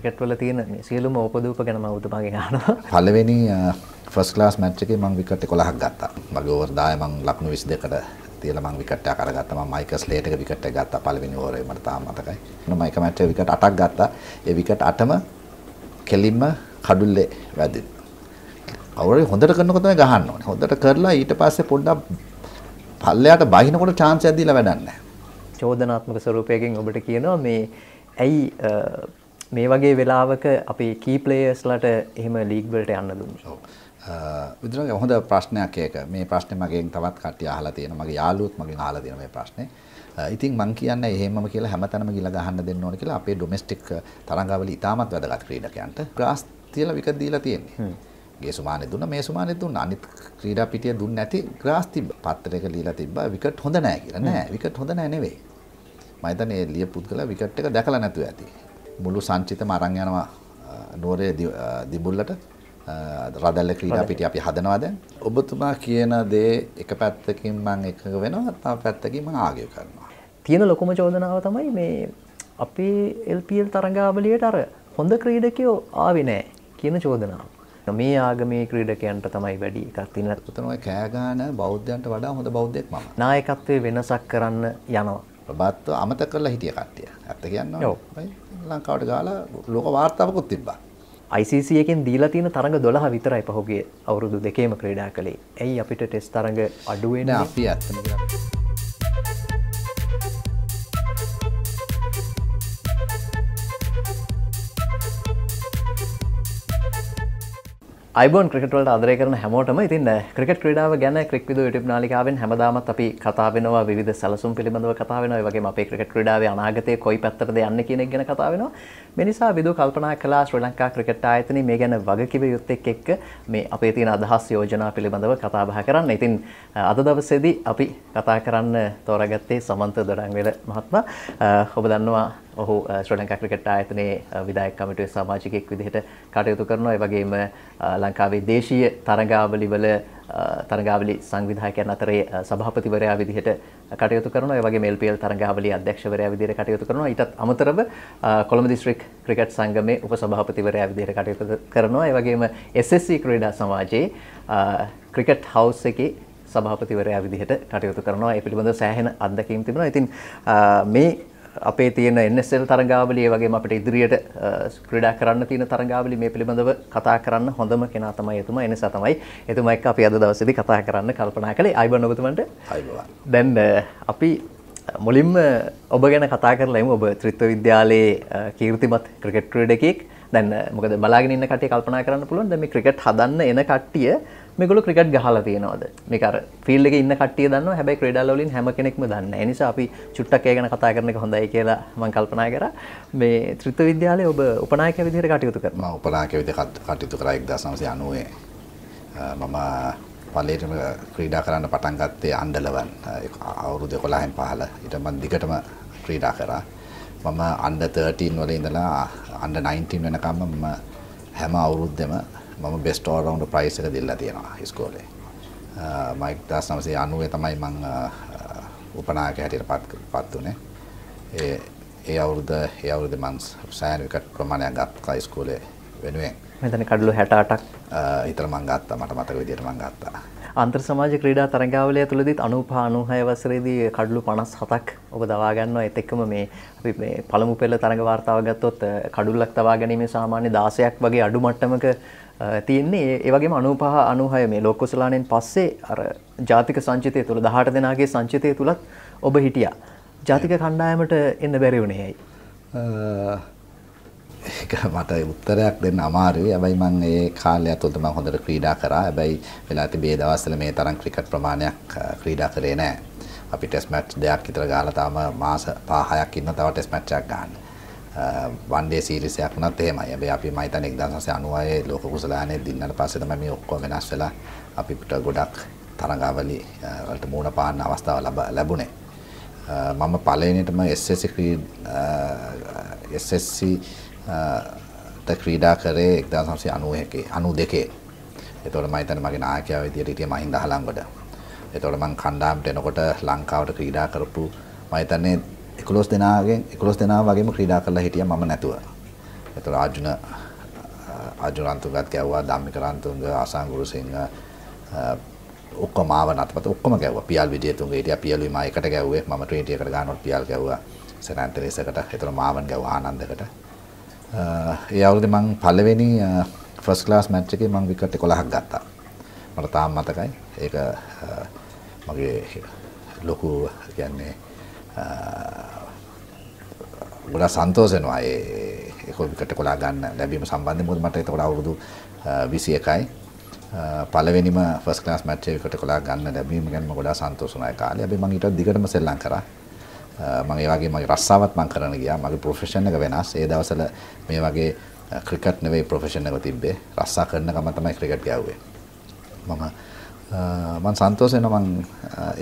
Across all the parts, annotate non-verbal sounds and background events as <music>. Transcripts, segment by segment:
Cricket වල තියෙන මේ සියලුම ඕපදූප ගැන මම ඔබතුමාගෙන් අහනවා. පළවෙනි ෆස්ට් ක්ලාස් මැච් එකේ මම විකට් 11ක් ගත්තා. මගේ ඕවර් 10 මම ලකුණු 22කට තියලා මම විකට් එකක් අරගත්තා. මම මයිකල් ස්ලේට් එක විකට් එක ගත්තා පළවෙනි ඕවරේ මට තාම මතකයි. මම මයිකල් මැච් එකේ විකට් 8ක් ගත්තා. ඒ විකට් 8ම කෙලින්ම කඩුල්ලේ වැදින්. අවුරේ හොඳට කරනකොට තමයි ගහන්න ඕනේ. හොඳට කරලා ඊට පස්සේ පොඩ්ඩක් පල්ලයට බහිනකොට chance එකක් දීලා වැඩක් නැහැ. චෝදනාත්මක ස්වරූපයකින් ඔබට කියනවා මේ ඇයි මේ වගේ වෙලාවක අපේ කීපලේයස්ලට එහෙම ලීග්වලට යන්න දුන්න. විදුර හොඳ ප්‍රශ්නයක් ඒක මේ ප්‍රශ්න මගෙන් තවත් කට්ටිය අහලා තියෙන මගේ යාළුවොත් මගෙන් අහලා තියෙන මේ ප්‍රශ්නේ. ඉතින් මං කියන්නේ එහෙමම කියලා හැමතැනම ගිල ගහන්න දෙන්න ඕනේ කියලා අපේ ඩොමෙස්ටික් තරඟාවලිය ඉතාමත් වැදගත් ක්‍රීඩකයන්ට ග්‍රාස් තියලා විකට් දීලා තියෙන්නේ. ගේ සුමානෙ දුන්න මේ සුමානෙ දුන්න අනිත් ක්‍රීඩා පිටිය දුන්නේ නැති ග්‍රාස් තිබ්බ. පත්‍රයක ලියලා තිබ්බා විකට් හොඳ නැහැ කියලා. නෑ විකට් හොඳ නැහැ නෙවෙයි. මම හිතන්නේ ලියපු පුද්ගලයා විකට් එක දැකලා නැතුව ඇති. මුළු සංචිතම අරන් යනවා නුවරේ දිබුල්ලට රදල්ල ක්‍රීඩා පිටි අපි හදනවා දැන්. ඔබතුමා කියන දේ එක පැත්තකින් මම එකඟ වෙනවා තව පැත්තකින් මම ආගය කරනවා. තියෙන ලොකුම චෝදනාව තමයි මේ අපේ LPL තරඟාවලියට අර හොඳ ක්‍රීඩකයෝ ආවේ නැහැ කියන චෝදනාව. මේ ආගමේ ක්‍රීඩකයන්ට තමයි වැඩි එකක් තියෙන. පුතන ඔය කෑගාන බෞද්ධයන්ට වඩා හොඳ බෞද්ධයෙක් මම. නායකත්වයේ වෙනසක් කරන්න යනවා. ප්‍රභාත්ව අමතක කරලා හිටිය කට්ටිය. ඇත්ත කියන්නවා. ඔව්. ලංකාවට ගාලා ලෝක වාර්තාවකුත් තිබ්බා. ICC එකෙන් දීලා තියෙන තරඟ 12 විතරයි පහුගිය අවුරුදු දෙකේම ක්‍රීඩා කළේ. ඇයි අපිට ටෙස්ට් තරඟ අඩු වෙන්නේ? අපි ඇත්තම කියලා අයිබෝන් ක්‍රිකටවලට අදරය කරන හැමෝටම ඉතින් ක්‍රිකට් ක්‍රඩාව ගැන ක්‍රික්විද ටප් නාලිකාවෙන් හැමදාමත් අපි කතාාවෙනවා විධ සැලසුම් පිළිබඳව කතාවෙනවා වගේ අපේ ක්‍රිකට් ක්‍රඩාව අනාගතය කොයි පැත්තරද යන්න කියනෙක් ගැන කතාවෙනවා මිනිසා විදු කල්පනා කලා ශ්‍ර ලංකා ක්‍රිකට් ආයතන මේ ගැන වගකිව යුත්තෙක් එක්ක මේ අපේ තියෙන අදහස් යෝජනා පිළිබඳව කතාබහ කරන්න ඉතින් අද දවසේදී අපි කතා කරන්න තෝරගත්තේ සමන්ත දොඩංවෙල මහත්ම ඔබ දන්නවා ඔහු ශ්‍ර ලංකා ක්‍රිකට් ආයතනයේ විදායක කමිටුවේ සමාජිකයෙක් විදිහට කටයුතු කරනවා. ඒ වගේම ලංකාවේ දේශීය තරගාවලි වල තරගාවලි සංවිධායකයන් අතරේ සභාපතිවරයා විදිහට කටයුතු කරනවා. ඒ වගේම LPL තරගාවලිය අධ්‍යක්ෂවරයා විදිහට කටයුතු කරනවා. ඊටත් අමතරව කොළඹ දිස්ත්‍රික් ක්‍රිකට් සංගමේ උපසභාපතිවරයා විදිහට කටයුතු කරනවා. ඒ වගේම SSC ක්‍රීඩා සමාජයේ ක්‍රිකට් හවුස් එකේ සභාපතිවරයා විදිහට කටයුතු කරනවා. ඒ පිළිබඳව සෑහෙන අත්දැකීම් තිබෙනවා. ඉතින් මේ අපේ තියෙන NSL තරගාවලිය වගේම අපිට ඉදිරියට ක්‍රීඩා කරන්න තියෙන තරගාවලිය මේ පිළිබඳව කතා කරන්න හොඳම කෙනා තමයි එතුමා. ඒ නිසා තමයි එතුමා එක්ක අපි අද දවසේදී කතා කරන්න කල්පනා කළේ. අයිබන් ඔබතුමන්ට. අයිබන්. දැන් අපි මුලින්ම ඔබ ගැන කතා කරලා එමු ඔබ ත්‍රිත්ව විද්‍යාලයේ කීර්තිමත් ක්‍රිකට් ක්‍රීඩකෙක්. දැන් මොකද බලාගෙන ඉන්න කට්ටිය කල්පනා කරන්න පුළුවන් දැන් මේ ක්‍රිකට් හදන්න එන කට්ටිය මේගොල ක්‍රිකට් ගහලා තියෙනවද මේකර ෆිල්ඩ ඉන්න කටිය දන්න හැබයි ක්‍රඩල්ලින් හැම කෙනෙක්ම දන්න නිසා අපි චුට්ටක් ගැන කතා කරන හොඳයි කියලා මං කල්පනා කර මේ ත්‍රිත විද්‍යාලය ඔබ උපනායක විදිර කටයුතු කරම උපනායක විදි කටයුතු කරා එක් දසමසය අනුවේ මම පලේටම ක්‍රීඩා කරන්න පටන් ගත්තේ අන්ඩලවන් අවුරුදු කොලාහෙන් පහල ඉට මන් දිගටම ක්‍රීඩා කරා මම අන්ඩ 13 වල ඉඳලා අන්ඩ 19 වෙනකම්ම හැම අවුරුද්දම මම බෙස්ට ඕරවුන්ඩ් ප්‍රයිස් එක දීලා තියෙනවා ඉස්කෝලේ. මම 1990 තමයි මම උපනායක හැටියට පත් වුනේ. ඒ ඒ අවුරුද්ද ඒ අවුරුද්දේ මම සෑහෙන විකට් ප්‍රමාණයක් ගත්තා ඉස්කෝලේ වෙනුවෙන්. මෙතන කඩලු 68ක් හිතලා මම ගත්තා මට මතක විදියට මම ගත්තා. අන්තර් සමාජ ක්‍රීඩා තරඟාවලිය තුළදීත් 95 96 වසරේදී කඩලු 57ක් ඔබ දවා ගන්නවා ඒත් එක්කම මේ අපි මේ පළමු පෙළ තරඟ වාර්තාව ගත්තොත් කඩුල්ලක් තබා ගැනීම සාමාන්‍ය 16ක් වගේ අඩු මට්ටමක තියෙන්නේ ඒවගේ අනුපහ අනුහය මේ ලොක්කුසලානෙන් පස්සේ අර ජාතික සංචිතය තුළ දහට දෙනාගේ සංචිතය තුළත් ඔබ හිටියා. ජාතික කණ්ඩායමට එන්න බැරි වුණෙයි. ඒක මට උත්තරයක් දෙන්න අමාරුයි. හැබැයි මම ඒ කාලය ඇතුළත මම හොඳට ක්‍රීඩා කරා. හැබැයි වෙලා තිබේ දවස්වල මේ තරම් ක්‍රිකට් ප්‍රමාණයක් ක්‍රීඩා කරේ නැහැ. අපි ටෙස්ට් මැච් දෙකක් විතර ගාලා තාම මාස 5-6ක් ඉන්න තව ටෙස්ට් මැච් එකක් ගන්න. වන්ඩේ සීරිසයක් වුණත් එහෙමයි. හැබැයි අපි මම හිතන්නේ 1996 ලෝක කුසලානේ දින්නට පස්සේ තමයි මේ ඔක්කොම වෙනස් වෙලා අපිට ගොඩක් තරඟාවලි වලට මුහුණ පාන්න අවස්ථාව ලැබුණේ. මම පළවෙනිටම SSC SSC ත ක්‍රීඩා කරේ 1991 92. එතකොට මම හිතන්නේ මගේ නායකයා විදියට හිටියේ මහින්ද හලංගොඩ. එතකොට මම කණ්ඩායමට එනකොට ලංකාවට ක්‍රීඩා කරපු මම හිතන්නේ 11 දෙනාගෙන් 11 දෙනා වගේම ක්‍රීඩා කරලා හිටියා මම නැතුව. ඒතර ආජුන ආජුරන්තුගත් ගැව්වා ධම්මිකරන්තුංග ආසංගුරුසිංහ ඔක්කොම ආව නැත්පත ඔක්කොම ගැව්වා. පියල් විජේතුංග හිටියා පියලුයි මා එකට ගැව්වේ. මම ට්‍රේටි එකට ගන්නකොට පියල් ගැව්වා. සෙනන්තරේසකට. ඒතර මාවන් ගැව්වා ආනන්දකට. ඒ අවුරුද්දේ මම පළවෙනි ෆස්ට් ක්ලාස් මැච් එකේ මම විකට් 11ක් ගත්තා. මට තාම මතකයි. ඒක මගේ ලොකු කියන්නේ ගොඩා සන්තෝසනවා ඒ එකොල්කට කොලා ගන්න ලැබීම සම්බන්ධ මුද මට එතකොට අවුරුදු විසි එකයි පලවෙනිම ෆස් ලාස් මච්චයකට කොලා ගන්න ලැබීම ගැන්ම ගොඩා සන්තෝසනය කාල ඇබේ මංගේට දිගටම සෙල්ලං කර මගේ වගේ මගේ රස්සාවත් මං කරන ගියා මගේ ප්‍රොෆෙෂන් එක වෙනස් ඒ දවසල මේ වගේ ක්‍රිකට් නෙවෙයි ප්‍රොෆෙෂන් එක තිබ්බේ රස්සා කරන ගම තමයි ක්‍රිකට් ගැව්වේ මම මන් සන්තෝෂ වෙනවා මං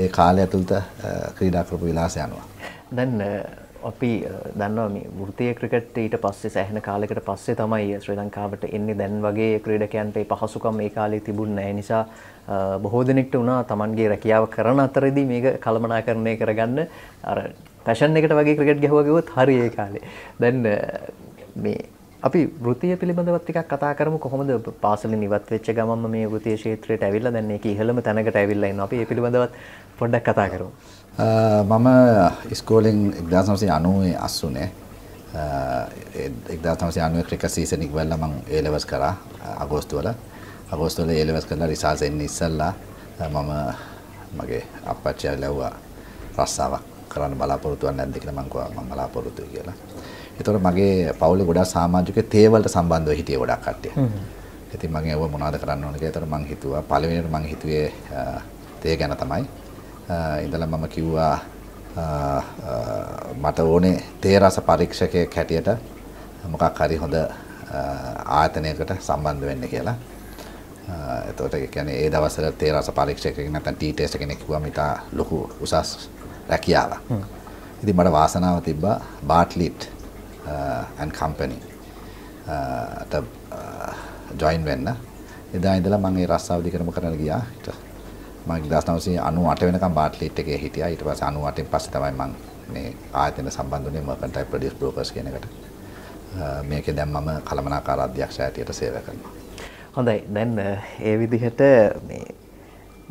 ඒ කාලය ඇතුළත ක්‍රීඩා කරපු විලාසය අනුව. දැන් අපි දන්නවා මේ වෘත්තීය ක්‍රිකට් ඊට පස්සේ සෑහෙන කාලයකට පස්සේ තමයි ශ්‍රී ලංකාවට එන්නේ දැන් වගේ ක්‍රීඩකයන්ට ඒ පහසුකම් ඒ කාලේ තිබුණේ නැහැ නිසා බොහෝ දෙනෙක්ට වුණා Tamanගේ රැකියාව කරන අතරේදී මේක කළමනාකරණය කරගන්න අර පැෂන් එකට වගේ ක්‍රිකට් ගැහුවා කිව්වොත් හරි ඒ කාලේ. දැන් මේ අපි වෘතිය පිළිබඳවත් ටිකක් කතා කරමු කොහොමද පාසලෙන් ඉවත් වෙච්ච ගමන්ම මේ වෘතිය ක්ෂේත්‍රයට ඇවිල්ලා දැන් මේක ඉහළම තැනකට ඇවිල්ලා ඉන්නවා. අපි ඒ පිළිබඳවත් පොඩ්ඩක් කතා කරමු. මම ඉස්කෝලෙන් 1990 අස්සුනේ 1990 ක්‍රිකට් සීසන් ඉක්වලා මම A levels කරා අගෝස්තු වල. අගෝස්තු වල A levels කරලා රිසල්ට් එන්න ඉස්සෙල්ලා මම මගේ අප්පච්චිලා ලැබුවා රස්සාවක් කරන්න බලාපොරොත්තුවක් නැද්ද කියලා මම කිව්වා මම බලාපොරොත්තුයි කියලා. එතකොට මගේ පවුලේ ගොඩාක් සමාජික තේ වලට සම්බන්ධව හිටියේ ගොඩාක් කට්ටිය. ඉතින් මම ඒව මොනවද කරන්න ඕනද කියලා. එතකොට මම හිතුවා පළවෙනියට මම හිතුවේ තේ ගැන තමයි. ඉඳලා මම කිව්වා මට ඕනේ තේ රස පරීක්ෂකයෙක් හැටියට මොකක් හරි හොඳ ආයතනයකට සම්බන්ධ වෙන්න කියලා. එතකොට ඒ කියන්නේ ඒ දවස්වල තේ රස පරීක්ෂකයෙක් නැත්නම් ටී ටෙස්ට් කෙනෙක් කිව්වම ඉතා ලොකු උසස් රැකියාවක්. ඉතින් මට වාසනාව තිබ්බා බාට්ලිට් ඇන් කම්පැනි ජොයින් වෙන්න එදා ඉඳලා මම ඒ රස්සාව දිගටම කරගෙන ගියා ඊට මම 1998 වෙනකම් බාට්ලිට් එකේ හිටියා ඊට පස්සේ 98න් පස්සේ තමයි මම මේ ආයතන සම්බන්ධ වුණේ මර්කන්ටයිල් ප්‍රොඩියුස් බ්‍රෝකර්ස් කියන එකට uh, මේකේ දැන් මම කළමනාකාර අධ්‍යක්ෂ හැටියට සේවය කරනවා හොඳයි දැන් uh, ඒ විදිහට මේ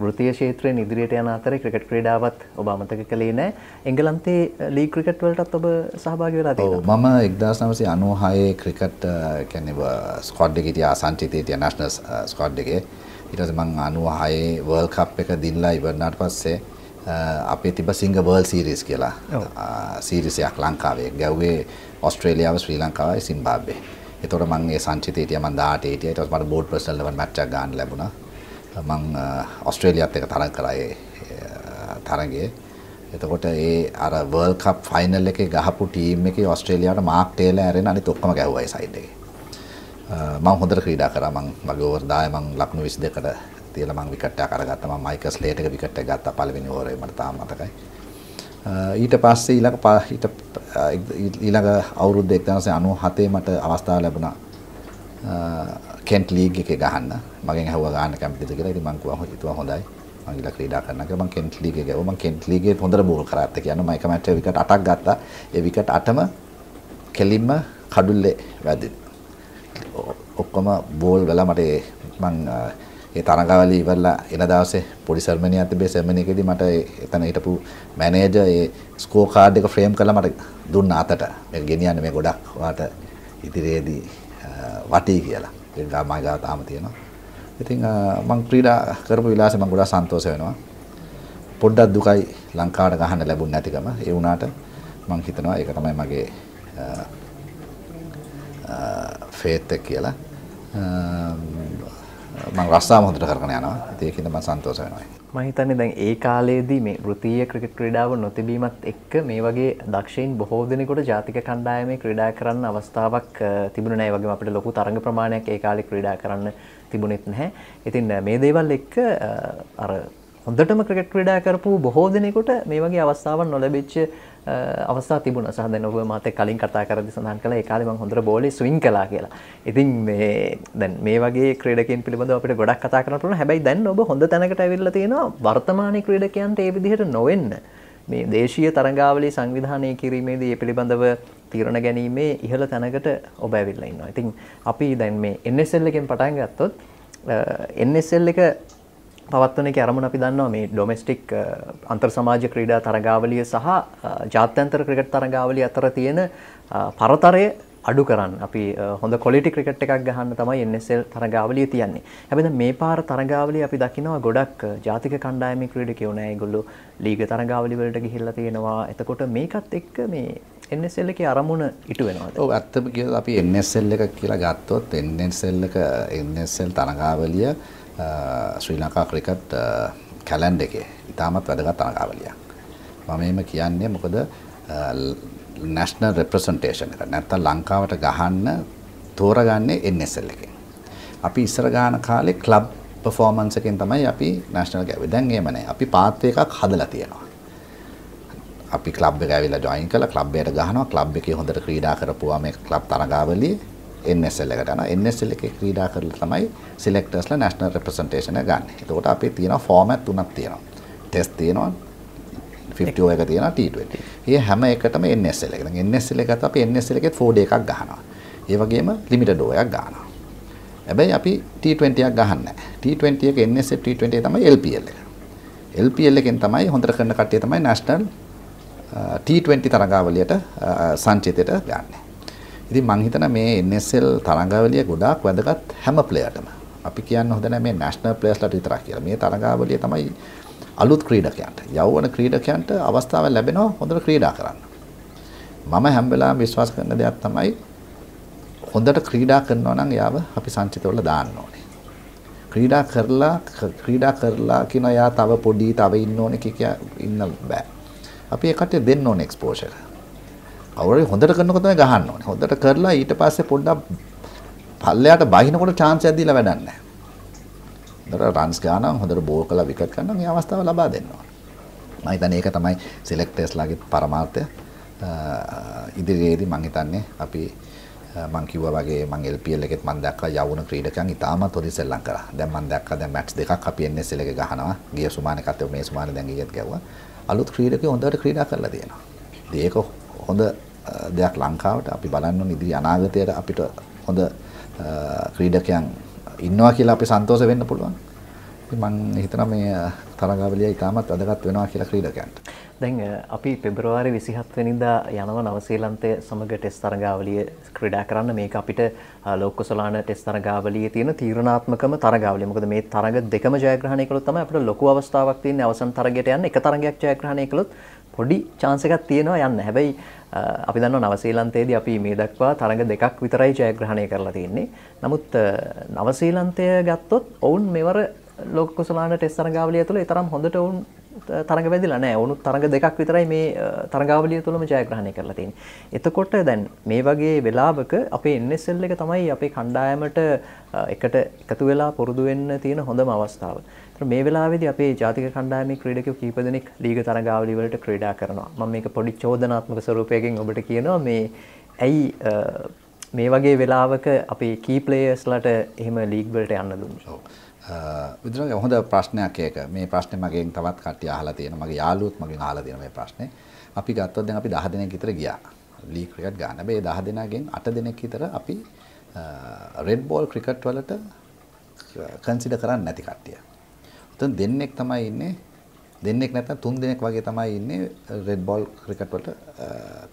ෘතිය ශේත්‍රයෙන් ඉදිරියට යන අතර ක්‍රිකට් ක්‍රීඩාවත් ඔබ අමතක කළේ නෑ එංගලන්තේ ලී ක්‍රිකට් වලටත් ඔබ සහභාගි වෙලා තියෙනවා මම 1996 ක්‍රිකට් කියන්නේ ස්කොඩ් එකේ හිටියා ආසන්චිතේ හිටියා නැෂනල් ස්කොඩ් එකේ ඊට පස්සේ මම 96 වර්ල්ඩ් කප් එක දිනලා ඉවරනාට පස්සේ අපේ තිබ සිංහ වර්ල් සීරිස් කියලා සීරිසයක් ලංකාවේ ගැව්වේ ඔස්ට්‍රේලියාව ශ්‍රී ලංකාවයි සිම්බාබ්වේ එතකොට මම ඒ සංචිතේ හිටියා මම 18 හිටියා ඊට පස්සේ මට බෝඩ් ප්‍රොෆෙසර්ලවන් මැච් එකක් ගන්න ලැබුණා මං ඔස්ට්‍රේලියත් එක තරන් කරයි තරගේ එතකොට ඒ අර වර්ල් කප් ෆයිනල් එකේ ගහපු ටීම් එකේ ඔස්ට්‍රේලියාවට මාක් ටේලර් ඇරෙන අනිත් ඔක්කොම ගැහුවා ඒ සයිඩ් එකේ. මම හොඳට ක්‍රීඩා කරා මම මගේ ඕවර් 10 මම ලකුණු 22කට තියලා මම විකට් එකක් අරගත්තා මම මයිකල් ස්ලේට් එක විකට් එක ගත්තා පළවෙනි ඕවරේ මට තාම මතකයි. ඊට පස්සේ ඊළඟ ඊට ඊළඟ අවුරුද්ද 1997 මට අවස්ථාව ලැබුණා කෙන්ට් ලීග් එක ගහන්න මගේ හව ගාන කැමිතිද කියලා ඉතින් මං කිව්වා හිතුවා හොඳයි මං ගිහලා ක්‍රීඩා කරන්න කියලා මං කෙන්ට් ලීග් එක ගියා මං කෙන්ට් ලීගේ හොඳට බෝල් කරාත් කියන්නේ මම එක මැච් එක විකට් 8ක් ගත්තා ඒ විකට් 8ම කෙලින්ම කඩුල්ලේ වැදිලා ඔක්කොම බෝල් වෙලා මට මං ඒ තරගාවලිය ඉවරලා එන දවසේ පොඩි සර්මනියක් තිබේ සර්මනි එකේදී මට එතන හිටපු මැනේජර් ඒ ස්කෝ කාඩ් එක ෆ්‍රේම් කරලා මට දුන්න අතට මේක ගෙනියන්න මේ ගොඩක් වාට ඉදිරියේදී වටේ කියලා. ලංකා මයිලා තාම තියෙනවා. ඉතින් මම ක්‍රීඩා කරපු විලාසෙ මම ගොඩාක් සන්තෝෂ වෙනවා. පොඩ්ඩක් දුකයි ලංකාවට ගහන්න ලැබුණ නැතිකම. ඒ වුණාට මම හිතනවා ඒක තමයි මගේ ෆේත් එක කියලා. මම රස්සාව හොඳට කරගෙන යනවා. ඉතින් ඒකෙන්ද මම සන්තෝෂ වෙනවා. මම හිතන්නේ දැන් ඒ කාලේදී මේ වෘත්තීය ක්‍රිකට් ක්‍රීඩාව නොතිබීමත් එක්ක මේ වගේ දක්ෂයින් බොහෝ දෙනෙකුට ජාතික කණ්ඩායමේ ක්‍රීඩා කරන්න අවස්ථාවක් තිබුණේ නැහැ. වගේම අපිට ලොකු තරඟ ප්‍රමාණයක් ඒ කාලේ ක්‍රීඩා කරන්න තිබුණෙත් නැහැ. ඉතින් මේ දේවල් එක්ක අර හොඳටම ක්‍රිකට් ක්‍රීඩා කරපු බොහෝ දෙනෙකුට මේ වගේ අවස්ථාවන් නොලැබිච්ච අවස්ථා තිබුණ සහද නොව මත කලින් කතා කරදි සඳහන් කළ ඒකාලම හොඳර බෝලි ස්වින් කලා කියලා ඉතින් මේ දැන් මේ වගේ ක්‍රඩකින් පිළිබඳ අපට ගොඩක් කතා කරනටන හැබයි දැන් ඔබ හොඳ තැනකට ඇවිල්ල තියෙන වර්තමාන ක්‍රඩකයන්ට ඒ විදිහට නොවෙන්න මේ දේශීය තරංගාවලි සංවිධානය කිරීමේදී ඒ පිළිබඳව තීරණ ගැනීමේ ඉහළ තැනකට ඔබ ඇවිල්ලා ඉන්නවා ඉතින් අපි දැන් මේ එන්නසෙල්ලකෙන් පටන් ගත්තොත් එන්නසෙල් එක පවත්වන එක අරමුණ අපි දන්නවා මේ ඩොමෙස්ටික් අන්තර් සමාජ ක්‍රීඩා තරගාවලිය සහ ජාත්‍යන්තර ක්‍රිකට් තරගාවලිය අතර තියෙන පරතරය අඩු කරන්න අපි හොඳ කොලිටි ක්‍රිකට් එකක් ගහන්න තමයි NSL තරගාවලිය තියන්නේ. හැබැයි මේ පාර තරගාවලිය අපි දකිනවා ගොඩක් ජාතික කණ්ඩායමේ ක්‍රීඩකයෝ නෑ ඒගොල්ලෝ ලීග තරගාවලිය වලට ගිහිල්ලා තියෙනවා. එතකොට මේකත් එක්ක මේ NSL එකේ අරමුණ ඉටු වෙනවද? ඔව් ඇත්තම කියලා අපි NSL එක කියලා ගත්තොත් NSL එක NSL තරගාවලිය ශ්‍රී ලංකා ක්‍රිකට් කැලන්ඩ එකේ ඉතාමත් වැඩගත් අනකාවලියක්. මම එහෙම කියන්නේ මොකද නැෂනල් රෙප්‍රසන්ටේෂන් එක නැත්තම් ලංකාවට ගහන්න තෝරගන්නේ NSL එකෙන්. අපි ඉස්සර ගාන කාලේ ක්ලබ් පර්ෆෝමන්ස් එකෙන් තමයි අපි නැෂනල් ගෑවේ. දැන් එහෙම නැහැ. අපි පාත් එකක් හදලා තියෙනවා. අපි ක්ලබ් එක ඇවිල්ලා ජොයින් කළා ක්ලබ් එකට ගහනවා ක්ලබ් එකේ හොඳට ක්‍රීඩා කරපුවාම ඒ ක්ලබ් තරගාවලියේ NSL එකට යනවා. NSL එකේ ක්‍රීඩා කරලා තමයි සිලෙක්ටර්ස්ලා national representation එක ගන්න. එතකොට අපේ තියෙන format තුනක් තියෙනවා. test තියෙනවා, 50 එක තියෙනවා T20. මේ හැම එකටම NSL එක. දැන් NSL එකත් අපි NSL එකේ 4 day එකක් ගහනවා. ඒ වගේම limited over එකක් ගහනවා. හැබැයි අපි T20 එකක් ගහන්නේ නැහැ. T20 එක NSL T20 තමයි LPL එක. LPL එකෙන් තමයි හොඳට කරන කට්ටිය තමයි national uh, T20 තරගාවලියට uh, සංචිතයට ගන්නේ. ඉතින් මං හිතන මේ NSL තරඟාවලිය ගොඩාක් වැදගත් හැම ප්ලේයරටම. අපි කියන්න හොඳ නැහැ මේ නැෂනල් ප්ලේයර්ස්ලාට විතරක් කියලා. මේ තරඟාවලිය තමයි අලුත් ක්‍රීඩකයන්ට, යෞවන ක්‍රීඩකයන්ට අවස්ථාව ලැබෙනවා හොඳට ක්‍රීඩා කරන්න. මම හැම වෙලාවෙම විශ්වාස කරන දෙයක් තමයි හොඳට ක්‍රීඩා කරනවා නම් යාව අපි සංචිතවල දාන්න ඕනේ. ක්‍රීඩා කරලා ක්‍රීඩා කරලා කියන යා තව පොඩි තව ඉන්න ඕනේ කිය ඉන්න බෑ. අපි ඒකට දෙන්න ඕනේ එක්ස්පෝෂර්. අවුරේ හොඳට කරනකොට තමයි ගහන්න ඕනේ. හොඳට කරලා ඊට පස්සේ පොඩ්ඩක් පල්ලයට බහිනකොට chance එකක් දීලා වැඩක් නැහැ. හොඳට රන්ස් ගානක් හොඳට බෝල් කරලා විකට් ගන්න මේ අවස්ථාව ලබා දෙන්න ඕනේ. මම හිතන්නේ ඒක තමයි සිලෙක්ටර්ස්ලාගේ පරමාර්ථය. ඉදිරියේදී මම හිතන්නේ අපි මං කිව්වා වගේ මං LPL එකෙත් මං දැක්කා යවුන ක්‍රීඩකයන් ඉතාමත් හොඳින් සෙල්ලම් කරා. දැන් මං දැක්කා දැන් මැච් දෙකක් අපි NSL එක ගහනවා. ගිය සුමානේ කතේ මේ සුමානේ දැන් ගියත් ගැව්වා. අලුත් ක්‍රීඩකයෝ හොඳට ක්‍රීඩා කරලා තියෙනවා. ඉතින් ඒක හොඳ දෙයක් ලංකාවට අපි බලන්න ඕන ඉදිරි අනාගතයට අපිට හොඳ ක්‍රීඩකයන් ඉන්නවා කියලා අපි සන්තෝෂ වෙන්න පුළුවන්. මම හිතනවා මේ තරගාවලිය ඉතාමත් වැදගත් වෙනවා කියලා ක්‍රීඩකයන්ට. දැන් අපි පෙබරවාරි 27 වෙනිදා යනවා නවසීලන්තය සමග ටෙස්ට් තරගාවලිය ක්‍රීඩා කරන්න. මේක අපිට ලෝකසලාන ටෙස්ට් තරගාවලියේ තියෙන තීරණාත්මකම තරගාවලිය. මොකද මේ තරග දෙකම ජයග්‍රහණය කළොත් තමයි අපිට ලොකු අවස්ථාවක් තියෙන්නේ අවසන් තරගයට යන්න. එක තරගයක් ජයග්‍රහණය කළොත් පොඩි chance එකක් තියෙනවා යන්න. හැබැයි අපි දන්නවා නවසීලන්තයේදී අපි මේ දක්වා තරඟ දෙකක් විතරයි ජයග්‍රහණය කරලා තියෙන්නේ. නමුත් නවසීලන්තය ගත්තොත් ඔවුන් මෙවර ලෝක කුසලාන ටෙස්ට් තරඟාවලිය තුළ ඒ තරම් හොඳට ඔවුන් තරඟ වැදිලා නැහැ. වුණත් තරඟ දෙකක් විතරයි මේ තරඟාවලිය තුළම ජයග්‍රහණය කරලා තියෙන්නේ. එතකොට දැන් මේ වගේ වෙලාවක අපේ NSL එක තමයි අපේ කණ්ඩායමට එකට එකතු වෙලා පුරුදු වෙන්න තියෙන හොඳම අවස්ථාව. මේ වෙලාවේදී අපේ ජාතික කණ්ඩායමේ ක්‍රීඩකයෝ කීප දෙනෙක් ලීග තරගාවලිය වලට ක්‍රීඩා කරනවා. මම මේක පොඩි චෝදනාත්මක ස්වරූපයකින් ඔබට කියනවා මේ ඇයි මේ වගේ වෙලාවක අපේ කී ප්ලේයර්ස්ලට එහෙම ලීග් වලට යන්න දුන්නේ. විදුරගේ හොඳ ප්‍රශ්නයක් ඒක. මේ ප්‍රශ්නේ මගෙන් තවත් කට්ටිය අහලා තියෙනවා. මගේ යාළුවොත් මගෙන් අහලා තියෙනවා මේ ප්‍රශ්නේ. අපි ගත්තොත් දැන් අපි 10 දෙනෙක් විතර ගියා. ලීග් ක්‍රිකට් ගන්න. මේ 10 දෙනාගෙන් 8 දෙනෙක් විතර අපි රෙඩ් බෝල් ක්‍රිකට් වලට කන්සිඩර් කරන්නේ නැති කට්ටිය. උතන දෙන්නෙක් තමයි ඉන්නේ දෙන්නෙක් නැත්නම් තුන් දෙනෙක් වගේ තමයි ඉන්නේ රෙඩ් බෝල් ක්‍රිකට් වලට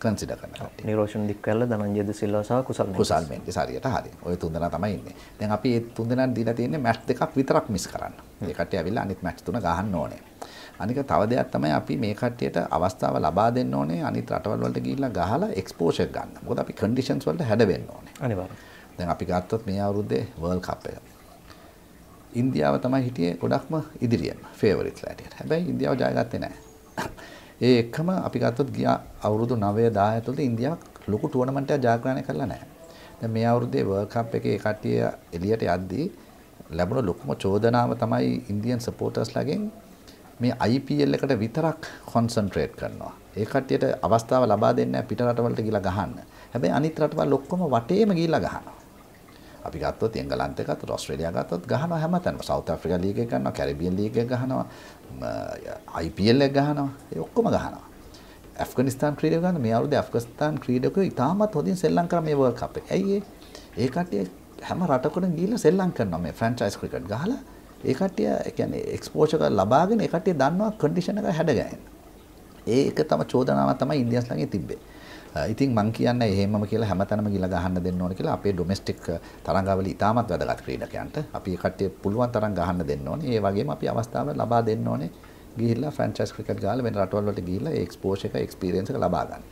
කන්සිඩර් කරන කට්ටිය. නිරෝෂන් දික්කැලල ධනංජය ද සිල්වා සහ කුසල් මේන්ඩිස්. කුසල් මේන්ඩිස් හරියට හරි. ওই තුන් දෙනා තමයි ඉන්නේ. දැන් අපි මේ තුන් දෙනාට දීලා තියෙන්නේ මැච් දෙකක් විතරක් මිස් කරන්න. මේ කට්ටිය ඇවිල්ලා අනිත් මැච් තුන ගහන්න ඕනේ. අනික තව දෙයක් තමයි අපි මේ කට්ටියට අවස්ථාව ලබා දෙන්න ඕනේ අනිත් රටවල් වලට ගිහිල්ලා ගහලා එක්ස්පෝෂර් ගන්න. මොකද අපි කන්ඩිෂන්ස් වලට හැඩ වෙන්න ඕනේ. අනිවාර්යයෙන්. දැන් අපි ගත්තොත් මේ අවුරුද්දේ වර්ල්ඩ් කප් එක. ඉන්දියාව තමයි හිටියේ ගොඩක්ම ඉදිරියම ෆේවරිට්ලා ඇටියට. හැබැයි ඉන්දියාව ජයගත්තේ නැහැ. <coughs> ඒ එකම අපි ගත්තොත් ගිය අවුරුදු 9 10 තුළ ඉන්දියාව ලොකු ටුවර්නමන්ට් එකක් ජයග්‍රහණය කළා නැහැ. දැන් මේ අවුරුද්දේ වර්ල්ඩ් කප් එකේ කට්ටිය එළියට යද්දී ලැබුණ ලොකුම චෝදනාව තමයි ඉන්දියන් සපෝටර්ස්ලාගෙන් මේ IPL එකට විතරක් කොන්සන්ට්‍රේට් කරනවා. ඒ කට්ටියට අවස්ථාව ලබා දෙන්නේ නැහැ පිට රටවලට ගිහිලා ගහන්න. හැබැයි අනිත් රටවල් ඔක්කොම වටේම ගිහිලා ගහනවා. අපි ගත්තොත් එංගලන්ත ගත්තොත් ඔස්ට්‍රේලියා ගත්තොත් ගහනවා හැමතැනම සවුත් ඇෆ්‍රිකා ලීග් එක ගන්නවා කැරිබියන් ලීග් එක ගහනවා IPL එක ගහනවා ඒ ඔක්කොම ගහනවා ඇෆගනිස්ාන් ක්‍රීඩක ගන්න මේ අවුරුදු ඇෆගස්ථාන් ක්‍රීඩකයෝ ඉතාමත් හොඳින් සෙල්ලම් කරා මේ වර්ල්ඩ් කප් එකේ. ඇයි ඒ? ඒ කට්ටිය හැම රටකටම ගිහිල්ලා සෙල්ලම් කරනවා මේ ෆ්‍රැන්චයිස් ක්‍රිකට් ගහලා ඒ කට්ටිය ඒ කියන්නේ එක්ස්පෝෂර් එක ලබාගෙන ඒ කට්ටිය දන්නවා කන්ඩිෂන් එක හැඩගැහෙන්න. ඒක තමයි චෝදනාව තමයි ඉන්දියන්ස් ළඟේ තිබ්බේ. ඉතින් මං කියන්නේ එහෙමම කියලා හැමතැනම ගිල ගහන්න දෙන්න ඕන කියලා අපේ ඩොමෙස්ටික් තරඟාවලිය ඉතාමත් වැදගත් ක්‍රීඩකයන්ට අපි කට්ටිය පුළුවන් තරම් ගහන්න දෙන්න ඕනේ. ඒ වගේම අපි අවස්ථාව ලබා දෙන්න ඕනේ ගිහිල්ලා ෆ්‍රැන්චයිස් ක්‍රිකට් ගාලා වෙන රටවල් වලට ගිහිල්ලා ඒ එක්ස්පෝෂර් එක එක්ස්පීරියන්ස් එක ලබා ගන්න.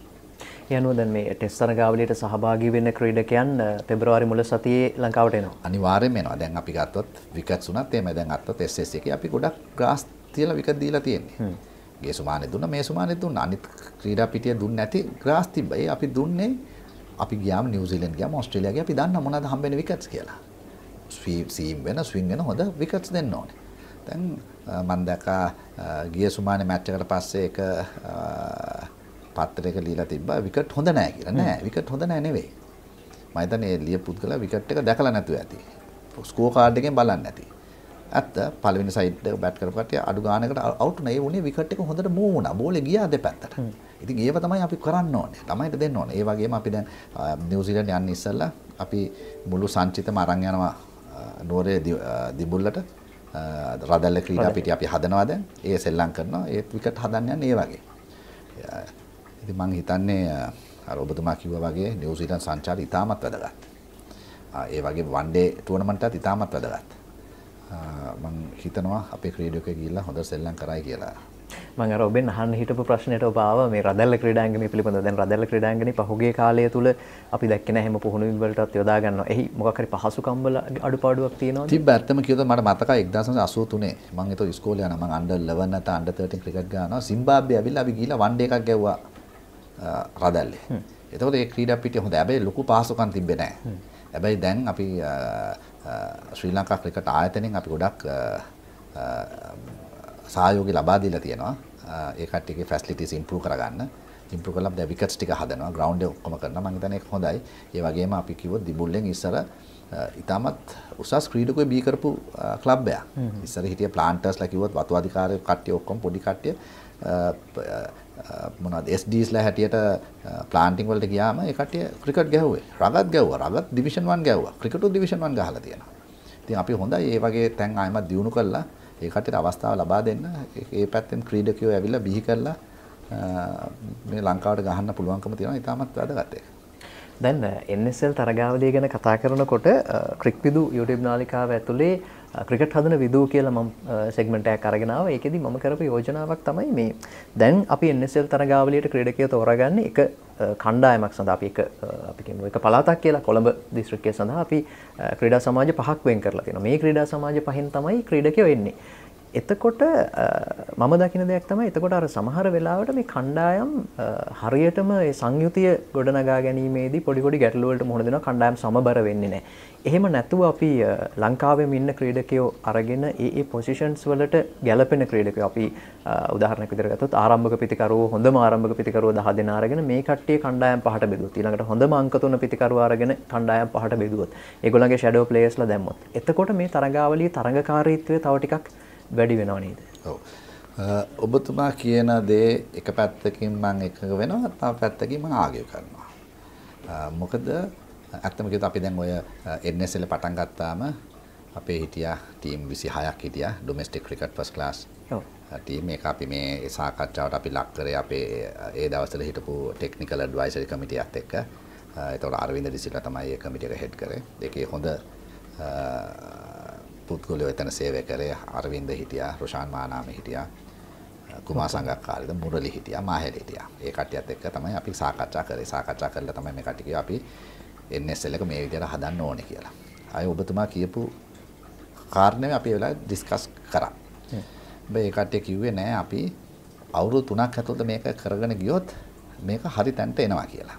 යනුව දැන් මේ ටෙස්ට් තරගාවලියට සහභාගී වෙන්න ක්‍රීඩකයන් පෙබරවාරි මුල සතියේ ලංකාවට එනවා. අනිවාර්යයෙන්ම එනවා. දැන් අපි ගත්තොත් විකට්ස් උනත් එහෙම දැන් අත්තොත් SS එකේ අපි ගොඩක් ග්‍රාස් තියලා විකට් දීලා තියෙන්නේ. ගේ සුමානේ දුන්නා මේ සුමානේ දුන්නා. අනිත් ක්‍රීඩා පිටිය දුන්නේ නැති ග්‍රාස් තිබ්බා. ඒ අපි දුන්නේ අපි ගියාම නිව්සීලන්ත ගියාම ඕස්ට්‍රේලියා ගියා අපි දන්න මොනවද හම්බෙන විකට්ස් කියලා. සීම් වෙන ස්විං වෙන හොඳ විකට්ස් දෙන්න ඕනේ. දැන් මම දැක්කා ගිය සුමානේ මැච් එකට පස්සේ එක පත්‍රයක ලියලා තිබ්බා විකට් හොඳ නැහැ කියලා. නෑ විකට් හොඳ නැහැ නෙවෙයි. මම හිතන්නේ ලියපුත් කළා විකට් එක දැකලා නැතුව ඇති. ස්කෝර් කාඩ් එකෙන් බලන්න ඇති. ඇත්ත පළවෙනි සයිඩ් එක බැට් කරපු කට්ටිය අඩු ගානකට අවුට් වුණා. ඒ වුණේ විකට් එක හොඳට මූව් වුණා. බෝලේ ගියා දෙපැත්තට. ඉතින් ඒව තමයි අපි කරන්න ඕනේ. ළමයිට දෙන්න ඕනේ. ඒ වගේම අපි දැන් නිව්සීලන්ත යන්න ඉස්සෙල්ලා අපි මුළු සංචිතම අරන් යනවා නුවරේ දිබුල්ලට රදල්ල ක්‍රීඩා පිටිය අපි හදනවා දැන්. ඒ සෙල්ලම් කරනවා. ඒත් විකට් හදන්න යන්නේ ඒ වගේ. ඉතින් මම හිතන්නේ අර ඔබතුමා කිව්වා වගේ නිව්සීලන්ත සංචාරය ඉතාමත් වැදගත්. ඒ වගේ වන් ඩේ ටුවර්නමන්ට් එකත් ඉතාමත් වැදගත්. මං හිතනවා අපේ ක්‍රීඩක ගිල්ලා හොඳ සෙල්ලම් කරයි කියලා. මං අර ඔබෙන් අහන්න හිටපු ප්‍රශ්නයට ඔබාව මේ රදැල්ල ක්‍රීඩාංගණය පිළිබඳව දැන් රදැල්ල ක්‍රීඩාංගණය පහුගිය කාලය තුල අපි දැක්කේ නැහැ හැම පුහුණුවීම් වලටත් යොදා ගන්නවා. එහි මොකක් හරි පහසුකම් වල අඩුපාඩුවක් තියෙනවද? තිබ්බ ඇත්තම කියොත් මට මතකයි 1983 මං ඒතෝ ඉස්කෝලේ යනවා මං අන්ඩර් 11 නැත්නම් අන්ඩර් 13 ක්‍රිකට් ගහනවා. සිම්බාබ්වේ ඇවිල්ලා අපි ගිහිල්ලා වන් ඩේ එකක් ගැව්වා රදැල්ලේ. එතකොට ඒ ක්‍රීඩා පිටිය හොඳ. හැබැයි ලොකු පහසුකම් තිබ්බේ නැහැ. හැබැයි දැන් අපි ශ්‍රී ලංකා ක්‍රිකට් ආයතනයෙන් අපි ගොඩක් සහයෝගය ලබා දීලා තියෙනවා. ඒ කට්ටියගේ ෆැසිලිටිස් ඉම්ප්‍රූව් කරගන්න. ඉම්ප්‍රූව් කරලා දැන් විකට්ස් ටික හදනවා, ග්‍රවුන්ඩ් එක ඔක්කොම කරනවා. මම හිතන්නේ ඒක හොඳයි. ඒ වගේම අපි කිව්වොත් දිබුල්ලෙන් ඉස්සර ඉතාමත් උසස් ක්‍රීඩකෝ බී කරපු ක්ලබ් එකක්. ඉස්සර හිටිය ප්ලාන්ටර්ස්ලා කිව්වොත් වතු අධිකාරිය කට්ටිය ඔක්කොම පොඩි කට්ටිය මොනවද SDස්ලා හැටියට ප්ලාන්ටින් වලට ගියාම ඒ කට්ටිය ක්‍රිකට් ගැහුවේ. රගත් ගැහුවා. රගත් ඩිවිෂන් 1 ගැහුවා. ක්‍රිකට් ඩිවිෂන් 1 ගහලා තියෙනවා. ඉතින් අපි හොඳයි මේ වගේ තැන් ආයමත් දිනු කරලා ඒ කට්ටියට අවස්ථාව ලබා දෙන්න. ඒ පැත්තෙන් ක්‍රීඩකයෝ ඇවිල්ලා බිහි කරලා මේ ලංකාවට ගහන්න පුළුවන්කම තියෙනවා. ඉතාමත් වැදගත් ඒක. දැන් එන්නසල් තරගාවලිය ගැන කතා කරනකොට ක්‍රික්විදු යුටබ් නාලිකාව ඇතුළේ ක්‍රිකට් හදන විදූ කියලා මම සෙගමෙන්ටයක් අරගෙනාව ඒකෙදි මම කරපු යෝජනාවක් තමයි මේ දැන් අපි එන්නසල් තරගාවලියට ක්‍රඩකය තෝරගන්න එක කණ්ඩායමක් සඳහා අපි එක අපි කියමු එක පළාතක් කියලා කොළඹ දිස්ත්‍රික්කය සඳහා අපි ක්‍රීඩා සමාජ පහක් වෙන් කරලා තියෙනවා. මේ ක්‍රීඩා සමාජ පහෙන් තමයි ක්‍රීඩකයෝ වෙන්නේ. එතකොට මම දකින දෙයක් තමයි එතකොට අර සමහර වෙලාවට මේ කණ්ඩායම් හරියටම සංයුතිය ගොඩනගා ගැනීමේදී පොඩිකොඩි ගැටලුවලට මුහුණ දෙනවා කණ්ඩායම් සමබර වෙන්නේ නැහැ. එහෙම නැතුව අපි ලංකාවේ ඉන්න ක්‍රීඩකයෝ අරගෙන ඒ ඒ පොසිෂන්ස් වලට ගැලපෙන ක්‍රීඩකයෝ අපි උදාහරණයක් විදිහට ගත්තොත් ආරම්භක පිතිකරුවෝ හොඳම ආරම්භක පිතිකරුවෝ 10 දෙනා අරගෙන මේ කට්ටිය කණ්ඩායම් පහට බෙදුවොත් ඊළඟට හොඳම අංක තුන පිතිකරුවා අරගෙන කණ්ඩායම් පහට බෙදුවොත් ඒගොල්ලන්ගේ ෂැඩෝ ප්ලේයර්ස්ලා දැම්මොත් එතකොට මේ තරගාවලියේ තරඟකාරීත්වය තව ටිකක් වැඩි වෙනවා නේද? ඔව්. ඔබතුමා කියන දේ එක පැත්තකින් මම එකඟ වෙනවා තව පැත්තකින් මම ආගය කරනවා. මොකද ඇත්තම කිව්වොත් අපි දැන් ඔය NSL පටන් ගත්තාම අපේ හිටියා ටීම් 26ක් හිටියා ඩොමෙස්ටික් ක්‍රිකට් ෆස්ට් ක්ලාස්. ඔව්. ටීම් එක අපි මේ සාකච්ඡාවට අපි ලක් කරේ අපේ ඒ දවස්වල හිටපු ටෙක්නිකල් ඇඩ්වයිසරි කමිටියත් එක්ක. ඒතකොට අරවින්ද ඩිසිල්වා තමයි ඒ කමිටියක හෙඩ් කරේ. ඒකේ හොඳ පුද්ගලයෝ එතන සේවය කරේ අරවින්ද හිටියා රොෂාන් මානාම හිටියා කුමා සංගක්කාරද මුරලි හිටියා මාහෙලි හිටියා ඒ කට්ටියත් එක්ක තමයි අපි සාකච්ඡා කරේ සාකච්ඡා කරලා තමයි මේ කට්ටිය අපි NSL එක මේ විදිහට හදන්න ඕනේ කියලා. අය ඔබතුමා කියපු කාරණේ අපි වෙලා ඩිස්කස් කරා. හැබැයි ඒ කට්ටිය කිව්වේ නෑ අපි අවුරුදු 3ක් ඇතුළත මේක කරගෙන ගියොත් මේක හරි තැනට එනවා කියලා.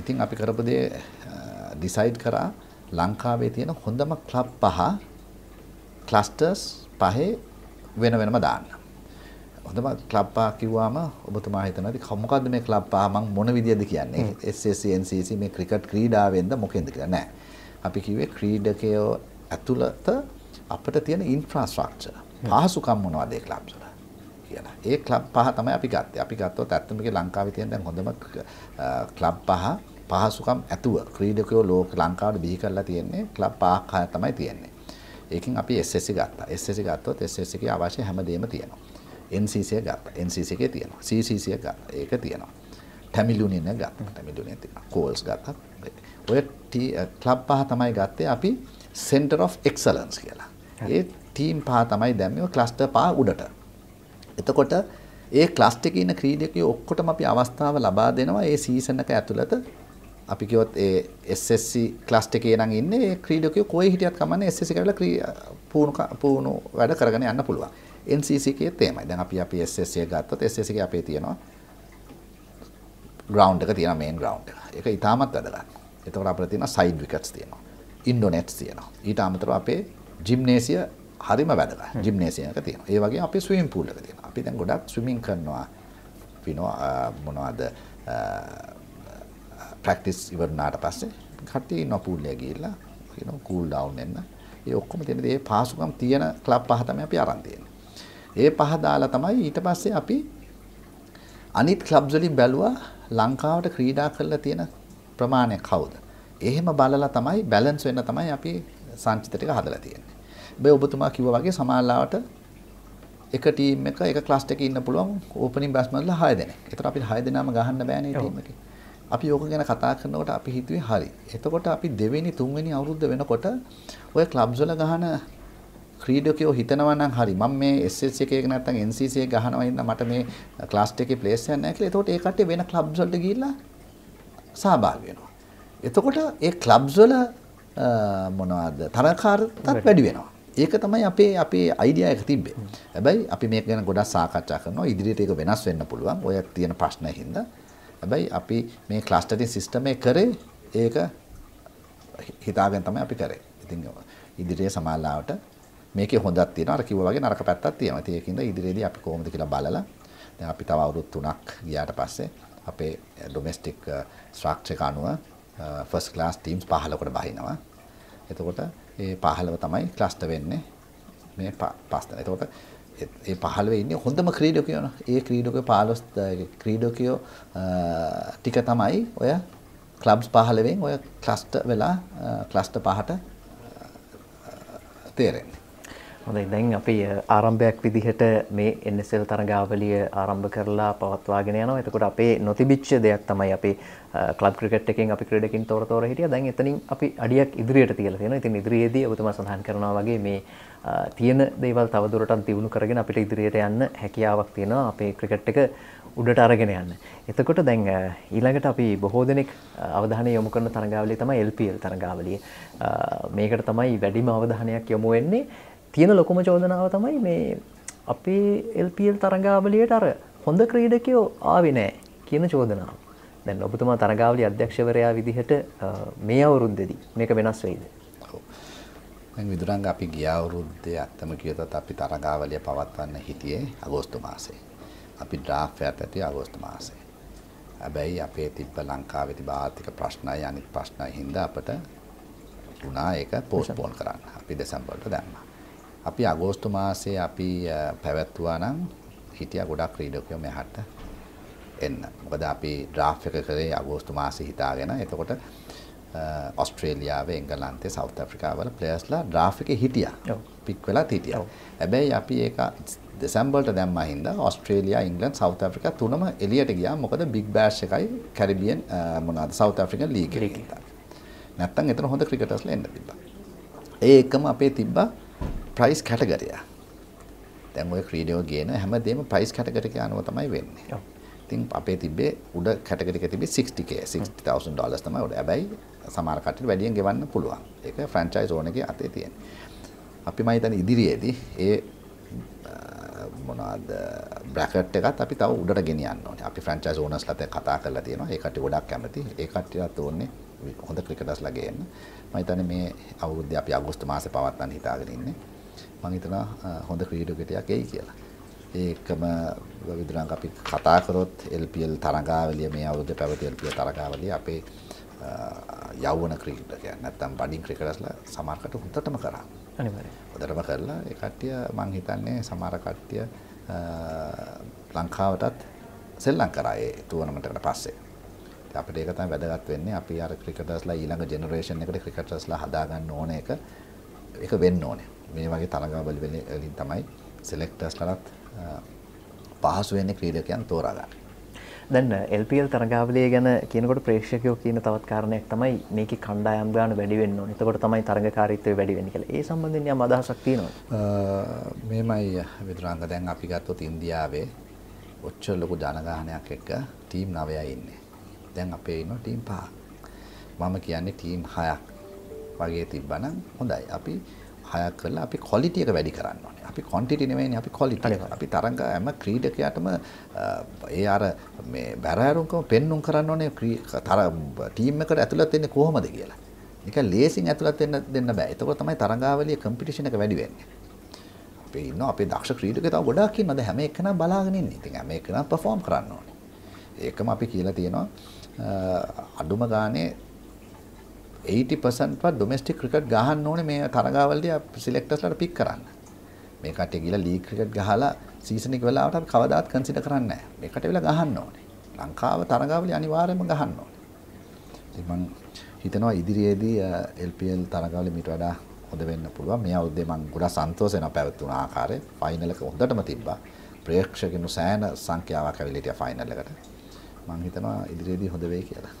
ඉතින් අපි කරපු දේ ඩිසයිඩ් කරා ලංකාවේ තියෙන හොඳම ක්ලබ් පහ ක්ලස්ටර්ස් පහේ වෙන වෙනම දාන්න. හොඳම ක්ලබ් පහ කිව්වම ඔබතුමා හිතනවා ඉතින් මොකද්ද මේ ක්ලබ් පහ මම මොන විදියද කියන්නේ? SSC NCC මේ ක්‍රිකට් ක්‍රීඩාවෙන්ද මොකෙන්ද කියලා නෑ. අපි කිව්වේ ක්‍රීඩකයෝ ඇතුළත අපිට තියෙන ඉන්ෆ්‍රාස්ට්‍රක්චර් පහසුකම් මොනවද ඒ ක්ලබ් වල කියලා. ඒ ක්ලබ් පහ තමයි අපි ගත්තේ. අපි ගත්තොත් ඇත්තම කිය ලංකාවේ තියෙන දැන් හොඳම ක්ලබ් පහ පහසුකම් ඇතුව ක්‍රීඩකයෝ ලෝක ලංකාවට බිහි කරලා තියෙන්නේ ක්ලබ් පහක් හය තමයි තියෙන්නේ. ඒකෙන් අපි SSC ගත්තා. SSC ගත්තොත් SSC එකේ අවශ්‍ය හැමදේම තියෙනවා. NCC එක ගත්තා. NCC එකේ තියෙනවා. CCC එක ගත්තා. ඒක තියෙනවා. ටැමිල් යුනියන ගත්තා. ටැමිල් යුනියන තියෙනවා. කෝල්ස් ගත්තා. ඔය ක්ලබ් පහ තමයි ගත්තේ අපි Center of Excellence කියලා. ඒ ටීම් පහ තමයි දැම්මේ ක්ලස්ටර් පහ උඩට. එතකොට ඒ ක්ලස්ට් එකේ ඉන්න ක්‍රීඩකයෝ ඔක්කොටම අපි අවස්ථාව ලබා දෙනවා ඒ සීසන් එක ඇතුළත අපි කියොත් ඒ SSC ක්ලස්ට් එකේ නම් ඉන්නේ ඒ ක්‍රීඩකයෝ කොහේ හිටියත් කමන්නේ SSC කරලා පුහුණු පුහුණු වැඩ කරගෙන යන්න පුළුවන්. NCC එකේ තේමයි. දැන් අපි අපි SSC එක ගත්තොත් SSC එකේ අපේ තියෙනවා ග්‍රවුන්ඩ් එක තියෙනවා මේන් ග්‍රවුන්ඩ් එක. ඒක ඉතාමත් වැදගත්. එතකොට අපිට තියෙනවා සයිඩ් විකට්ස් තියෙනවා. ඉන්ඩෝනෙට්ස් තියෙනවා. ඊට අමතරව අපේ ජිම්නේසිය හරිම වැදගත්. ජිම්නේසියක තියෙනවා. ඒ වගේම අපේ ස්විමින් pool එක තියෙනවා. අපි දැන් ගොඩක් ස්විමින් කරනවා. පිනෝ මොනවද ප්‍රැක්ටිස් ඉවර වුණාට පස්සේ කට්ටිය ඉන්න පූල්ලේ ගිහිල්ලා කියන කූල් ඩවුන් වෙන්න. ඒ ඔක්කොම තියෙන දේ පාසුකම් තියෙන ක්ලබ් පහ තමයි අපි අරන් තියෙන්නේ. ඒ පහ දාලා තමයි ඊට පස්සේ අපි අනිත් ක්ලබ්ස් වලින් බැලුවා ලංකාවට ක්‍රීඩා කරලා තියෙන ප්‍රමාණය කවුද? එහෙම බලලා තමයි බැලන්ස් වෙන්න තමයි අපි සංචිත ටික හදලා තියෙන්නේ. හැබැයි ඔබතුමා කිව්වා වගේ සමාල්ලාවට එක ටීම් එක එක ක්ලස්ට් එකේ ඉන්න පුළුවන් ඕපනින් බැස්මන්ලා 6 දෙනෙක්. ඒතර අපිට 6 දෙනාම ගහන්න බෑනේ ටීම් එකේ. අපි ඕක ගැන කතා කරනකොට අපි හිතුවේ හරි. එතකොට අපි දෙවෙනි තුන්වෙනි අවුරුද්ද වෙනකොට ඔය ක්ලබ්ස් වල ගහන ක්‍රීඩකයෝ හිතනවා නම් හරි මම මේ SSC එකේ නැත්නම් NCC එකේ ගහනවා ඉන්න මට මේ ක්ලාස් එකේ ප්ලේස් යන්නේ නැහැ කියලා. එතකොට ඒ කට්ටිය වෙන ක්ලබ්ස් වලට ගිහිල්ලා සහභාගී වෙනවා. එතකොට ඒ ක්ලබ්ස් වල මොනවද තරකාරතත් වැඩි වෙනවා. ඒක තමයි අපේ අපේ අයිඩියා එක තිබ්බේ. හැබැයි අපි මේක ගැන ගොඩක් සාකච්ඡා කරනවා. ඉදිරියට ඒක වෙනස් වෙන්න පුළුවන්. ඔය තියෙන ප්‍රශ්නය හින්දා. හැබැයි අපි මේ ක්ලස්ටරින් සිස්ටම් එක කරේ ඒක හිතාගෙන තමයි අපි කරේ. ඉතින් ඉදිරියේ සමාල්ලාවට මේකේ හොඳක් තියෙනවා අර කිව්වා වගේ නරක පැත්තක් තියෙනවා. ඉතින් ඒකින්ද ඉදිරියේදී අපි කොහොමද කියලා බලලා දැන් අපි තව අවුරුදු 3ක් ගියාට පස්සේ අපේ ඩොමෙස්ටික් ස්ට්‍රක්චර් uh, එක අනුව ෆස්ට් ක්ලාස් ටීම්ස් 15කට බහිනවා. එතකොට ඒ 15 තමයි ක්ලස්ටර් වෙන්නේ මේ පස්තන. එතකොට ඒ 15 ඉන්නේ හොඳම ක්‍රීඩකයෝන. ඒ ක්‍රීඩකයෝ 15 ක්‍රීඩකයෝ ටික තමයි ඔය ක්ලබ්ස් 15න් ඔය ක්ලස්ටර් වෙලා ක්ලස්ටර් පහට තේරෙන්නේ. හොඳයි දැන් අපි ආරම්භයක් විදිහට මේ NSL තරගාවලිය ආරම්භ කරලා පවත්වාගෙන යනවා. එතකොට අපේ නොතිබිච්ච දෙයක් තමයි අපි ලබ ක්‍රිකට එකෙන් අපි ක්‍රඩකින් තොර තොර හිටිය දැන් එතනින් අපි අඩියක් ඉදිරියට තියලා තියෙනවා. ඉතින් ඉදිරියේදී ඔබතුමා සඳහන් කරනවා වගේ මේ තියෙන දේවල් තවදුරටත් දියුණු කරගෙන අපිට ඉදිරියට යන්න හැකියාවක් තියෙනවා. අපේ ක්‍රිකට් එක උඩට අරගෙන යන්න. එතකොට දැන් ඊළඟට අපි බොහෝ දෙනෙක් අවධානය යොමු කරන තරඟාවලිය තමයි LPL තරඟාවලිය. මේකට තමයි වැඩිම අවධානයක් යොමු වෙන්නේ. තියෙන ලොකුම චෝදනාව තමයි මේ අපේ LPL තරඟාවලියට අර හොඳ ක්‍රීඩකයෝ ආවේ නැහැ කියන චෝදනාව. දැන් ඔබතුමා තරගාවලිය අධ්‍යක්ෂවරයා විදිහට මේ අවුරුද්දේදී මේක වෙනස් වෙයිද? ඔව්. දැන් විදුරංග අපි ගිය අවුරුද්දේ අත්තම කියතත් අපි තරගාවලිය පවත්වන්න හිටියේ අගෝස්තු මාසේ. අපි ඩ්‍රාෆ්ට් එකත් ඇති අගෝස්තු මාසේ. හැබැයි අපේ තිබ්බ ලංකාවේ තිබ්බ ආර්ථික ප්‍රශ්නයි අනිත් ප්‍රශ්නයි හින්දා අපට වුණා ඒක පෝස්ට්පෝන් කරන්න. අපි දෙසැම්බර්ට දැම්මා. අපි අගෝස්තු මාසේ අපි පැවැත්වුවා නම් හිටියා ගොඩක් ක්‍රීඩකයෝ මෙහාට එන්න. මොකද අපි ඩ්‍රාෆ් එක කරේ අගෝස්තු මාසේ හිතාගෙන. එතකොට ඔස්ට්‍රේලියාවේ එංගලන්තේ සෞත් අප්‍රිකාවල ප්ලේයර්ස්ලා ඩ්‍රාෆ් එකේ හිටියා. පික් වෙලා හිටියා. හැබැයි අපි ඒක දෙසැම්බර්ට දැම්මා හින්දා ඔස්ට්‍රේලියා ඉංග්ලන්ඩ් සෞත් අප්‍රිකා තුනම එළියට ගියා. මොකද බිග් බෑෂ් එකයි කැරිබියන් මොනවාද සෞත් අප්‍රිකන් ලීග් එකේ. නැත්තම් එතන හොඳ ක්‍රිකටර්ස්ලා එන්න තිබ්බා. ඒ එකම අපේ තිබ්බා ප්‍රයිස් කැටගරිය. දැන් ඔය ක්‍රීඩියෝ ගේන හැමදේම ප්‍රයිස් කැටගරිය අනුව තමයි වෙන්නේ. ඉතින් අපේ තිබ්බේ උඩ කැටගරි එක තිබ්බේ 60k 60000 ඩොලර්ස් තමයි උඩ. හැබැයි සමහර කට්ටියට වැඩියෙන් ගෙවන්න පුළුවන්. ඒක ෆ්‍රැන්චයිස් ඕනගේ අතේ තියෙන. අපි මම හිතන්නේ ඉදිරියේදී ඒ මොනවාද බ්‍රැකට් එකත් අපි තව උඩට ගෙනියන්න ඕනේ. අපි ෆ්‍රැන්චයිස් ඕනර්ස්ලත් එක්ක කතා කරලා තියෙනවා. ඒ කට්ටිය ගොඩක් කැමති. ඒ කට්ටියත් ඕනේ හොඳ ක්‍රිකටර්ස්ලා ගේන්න. මම හිතන්නේ මේ අවුරුද්දේ අපි අගෝස්තු මාසේ පවත්වන්න හිතාගෙන ඉන්නේ. මම හිතනවා හොඳ ක්‍රීඩකයෙක් එයි කියලා. ඒකම විදුරංග අපි කතා කරොත් LPL තරගාවලිය මේ අවුරුද්දේ පැවති LPL තරගාවලිය අපේ යෞවන ක්‍රිකටරයන් නැත්තම් බඩින් ක්‍රිකටර්ස්ලා සමහරකට හොඳටම කරා. අනිවාර්යයෙන්. හොඳටම කරලා ඒ කට්ටිය මං හිතන්නේ සමහර කට්ටිය ලංකාවටත් සෙල්ලම් කරා ඒ ටුවර්නමන්ට් පස්සේ. අපිට ඒක තමයි වැදගත් වෙන්නේ. අපි අර ක්‍රිකටර්ස්ලා ඊළඟ ජෙනරේෂන් එකට ක්‍රිකටර්ස්ලා හදාගන්න ඕන එක ඒක වෙන්න ඕනේ. මේ වගේ තරගාවලින් තමයි සෙලෙක්ටර්ස්ලාත් පහසු වෙන්නේ ක්‍රීඩකයන් තෝරා ගන්න. දැන් LPL තරගාවලිය ගැන කියනකොට ප්‍රේක්ෂකයෝ කියන තවත් කාරණයක් තමයි මේකේ කණ්ඩායම් ගාන වැඩි වෙන්න ඕනේ. එතකොට තමයි තරගකාරීත්වය වැඩි වෙන්නේ කියලා. ඒ සම්බන්ධයෙන් යම් අදහසක් තියෙනවද? මෙහෙමයි විතරංග දැන් අපි ගත්තොත් ඉන්දියාවේ ඔච්චර ලොකු ජනගහනයක් එක්ක ටීම් 9යි ඉන්නේ. දැන් අපේ ඉන්නවා ටීම් 5ක්. මම කියන්නේ ටීම් 6ක් වගේ තිබ්බනම් හොඳයි. අපි හයක් කරලා අපි ක්වොලිටි එක වැඩි කරන්න ඕනේ. අපි quantity නෙවෙයිනේ අපි quality අපි තරඟ හැම ක්‍රීඩකයාටම ඒ අර මේ බැරෑරුම්කම පෙන්눔 කරන්න ඕනේ තර ටීම් එකට ඇතුළත් වෙන්නේ කොහොමද කියලා. ඒක ලේසින් ඇතුළත් වෙන්න දෙන්න බෑ. ඒක තමයි තරඟාවලිය කම්පිටිෂන් එක වැඩි වෙන්නේ. අපි ඉන්න අපේ දක්ෂ ක්‍රීඩකයෝ තව ගොඩාක් ඉන්නවා. දැන් හැම එකනම් බලාගෙන ඉන්නේ. ඉතින් හැම එකනම් perform කරන්න ඕනේ. ඒකම අපි කියලා තියෙනවා අඩුම ගානේ 80%වත් ඩොමෙස්ටික් ක්‍රිකට් ගහන්න ඕනේ මේ තරගාවලිය සිලෙක්ටර්ස්ලාට පික් කරන්න. මේ කටේ ගිහලා ලීග් ක්‍රිකට් ගහලා සීසන් එක වෙලාවට අපි කවදාත් කන්සිඩර් කරන්නේ නැහැ. මේ කටේ වෙලා ගහන්න ඕනේ. ලංකාව තරගාවලිය අනිවාර්යයෙන්ම ගහන්න ඕනේ. ඉතින් මම හිතනවා ඉදිරියේදී LPL තරගාවලිය මීට වඩා හොඳ වෙන්න පුළුවන්. මේ අවුරුද්දේ මම ගොඩාක් සන්තෝෂ වෙනවා පැවතුණු ආකාරය. ෆයිනල් එක හොඳටම තිබ්බා. ප්‍රේක්ෂකයන් සෑහෙන සංඛ්‍යාවක් ඇවිල්ලා හිටියා ෆයිනල් එකට. මම හිතනවා ඉදිරියේදී හොඳ වෙයි කියලා.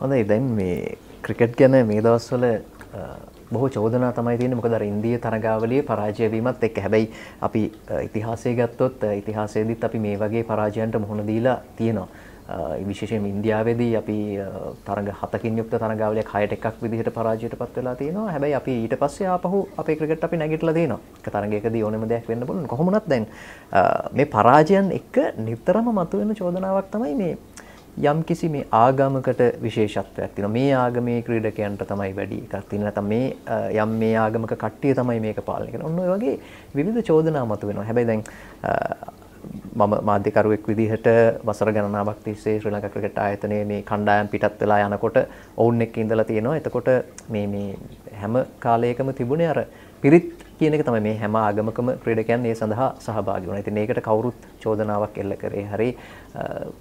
හොඳයි දැන් මේ ක්‍රිකට් ගැන මේ දවස්වල බොහෝ චෝදනා තමයි තියෙන්නේ මොකද අර ඉන්දිය තරගාවලියේ පරාජය වීමත් එක්ක හැබැයි අපි ඉතිහාසය ගත්තොත් ඉතිහාසයේදීත් අපි මේ වගේ පරාජයන්ට මුහුණ දීලා තියෙනවා විශේෂයෙන් ඉන්දියාවේදී අපි තරඟ හතකින් යුක්ත තරඟාවලියක් හයට එකක් විදිහට පරාජයට පත් වෙලා තියෙනවා. හැබැයි අපි ඊට පස්සේ ආපහු අපේ ක්‍රිකට් අපි නැගිටලා තියෙනවා. එක තරඟයකදී ඕනම දෙයක් වෙන්න පුළුවන්. කොහොම වුණත් දැන් මේ පරාජයන් එක නිතරම මතුවෙන චෝදනාවක් තමයි මේ යම් කිසි මේ ආගමකට විශේෂත්වයක් තියෙනවා. මේ ආගමේ ක්‍රීඩකයන්ට තමයි වැඩි එකක් තියෙන්නේ. නැත්නම් මේ යම් මේ ආගමක කට්ටිය තමයි මේක පාලනය කරන්නේ. ඔන්න ඔය වගේ විවිධ චෝදනා මතුවෙනවා. හැබැයි දැන් මම මාධ්‍යකරුවෙක් විදිහට වසර ගණනාවක් තිස්සේ ශ්‍රී ලංකා ක්‍රිකට් ආයතනයේ මේ කණ්ඩායම් පිටත් වෙලා යනකොට ඔවුන් එක්ක ඉඳලා තියෙනවා. එතකොට මේ මේ හැම කාලයකම තිබුණේ අර පිරිත් කියන එක තමයි මේ හැම ආගමකම ක්‍රීඩකයන් ඒ සඳහා සහභාගී වුණා. ඉතින් ඒකට කවුරුත් චෝදනාවක් එල්ල කරේ. හරි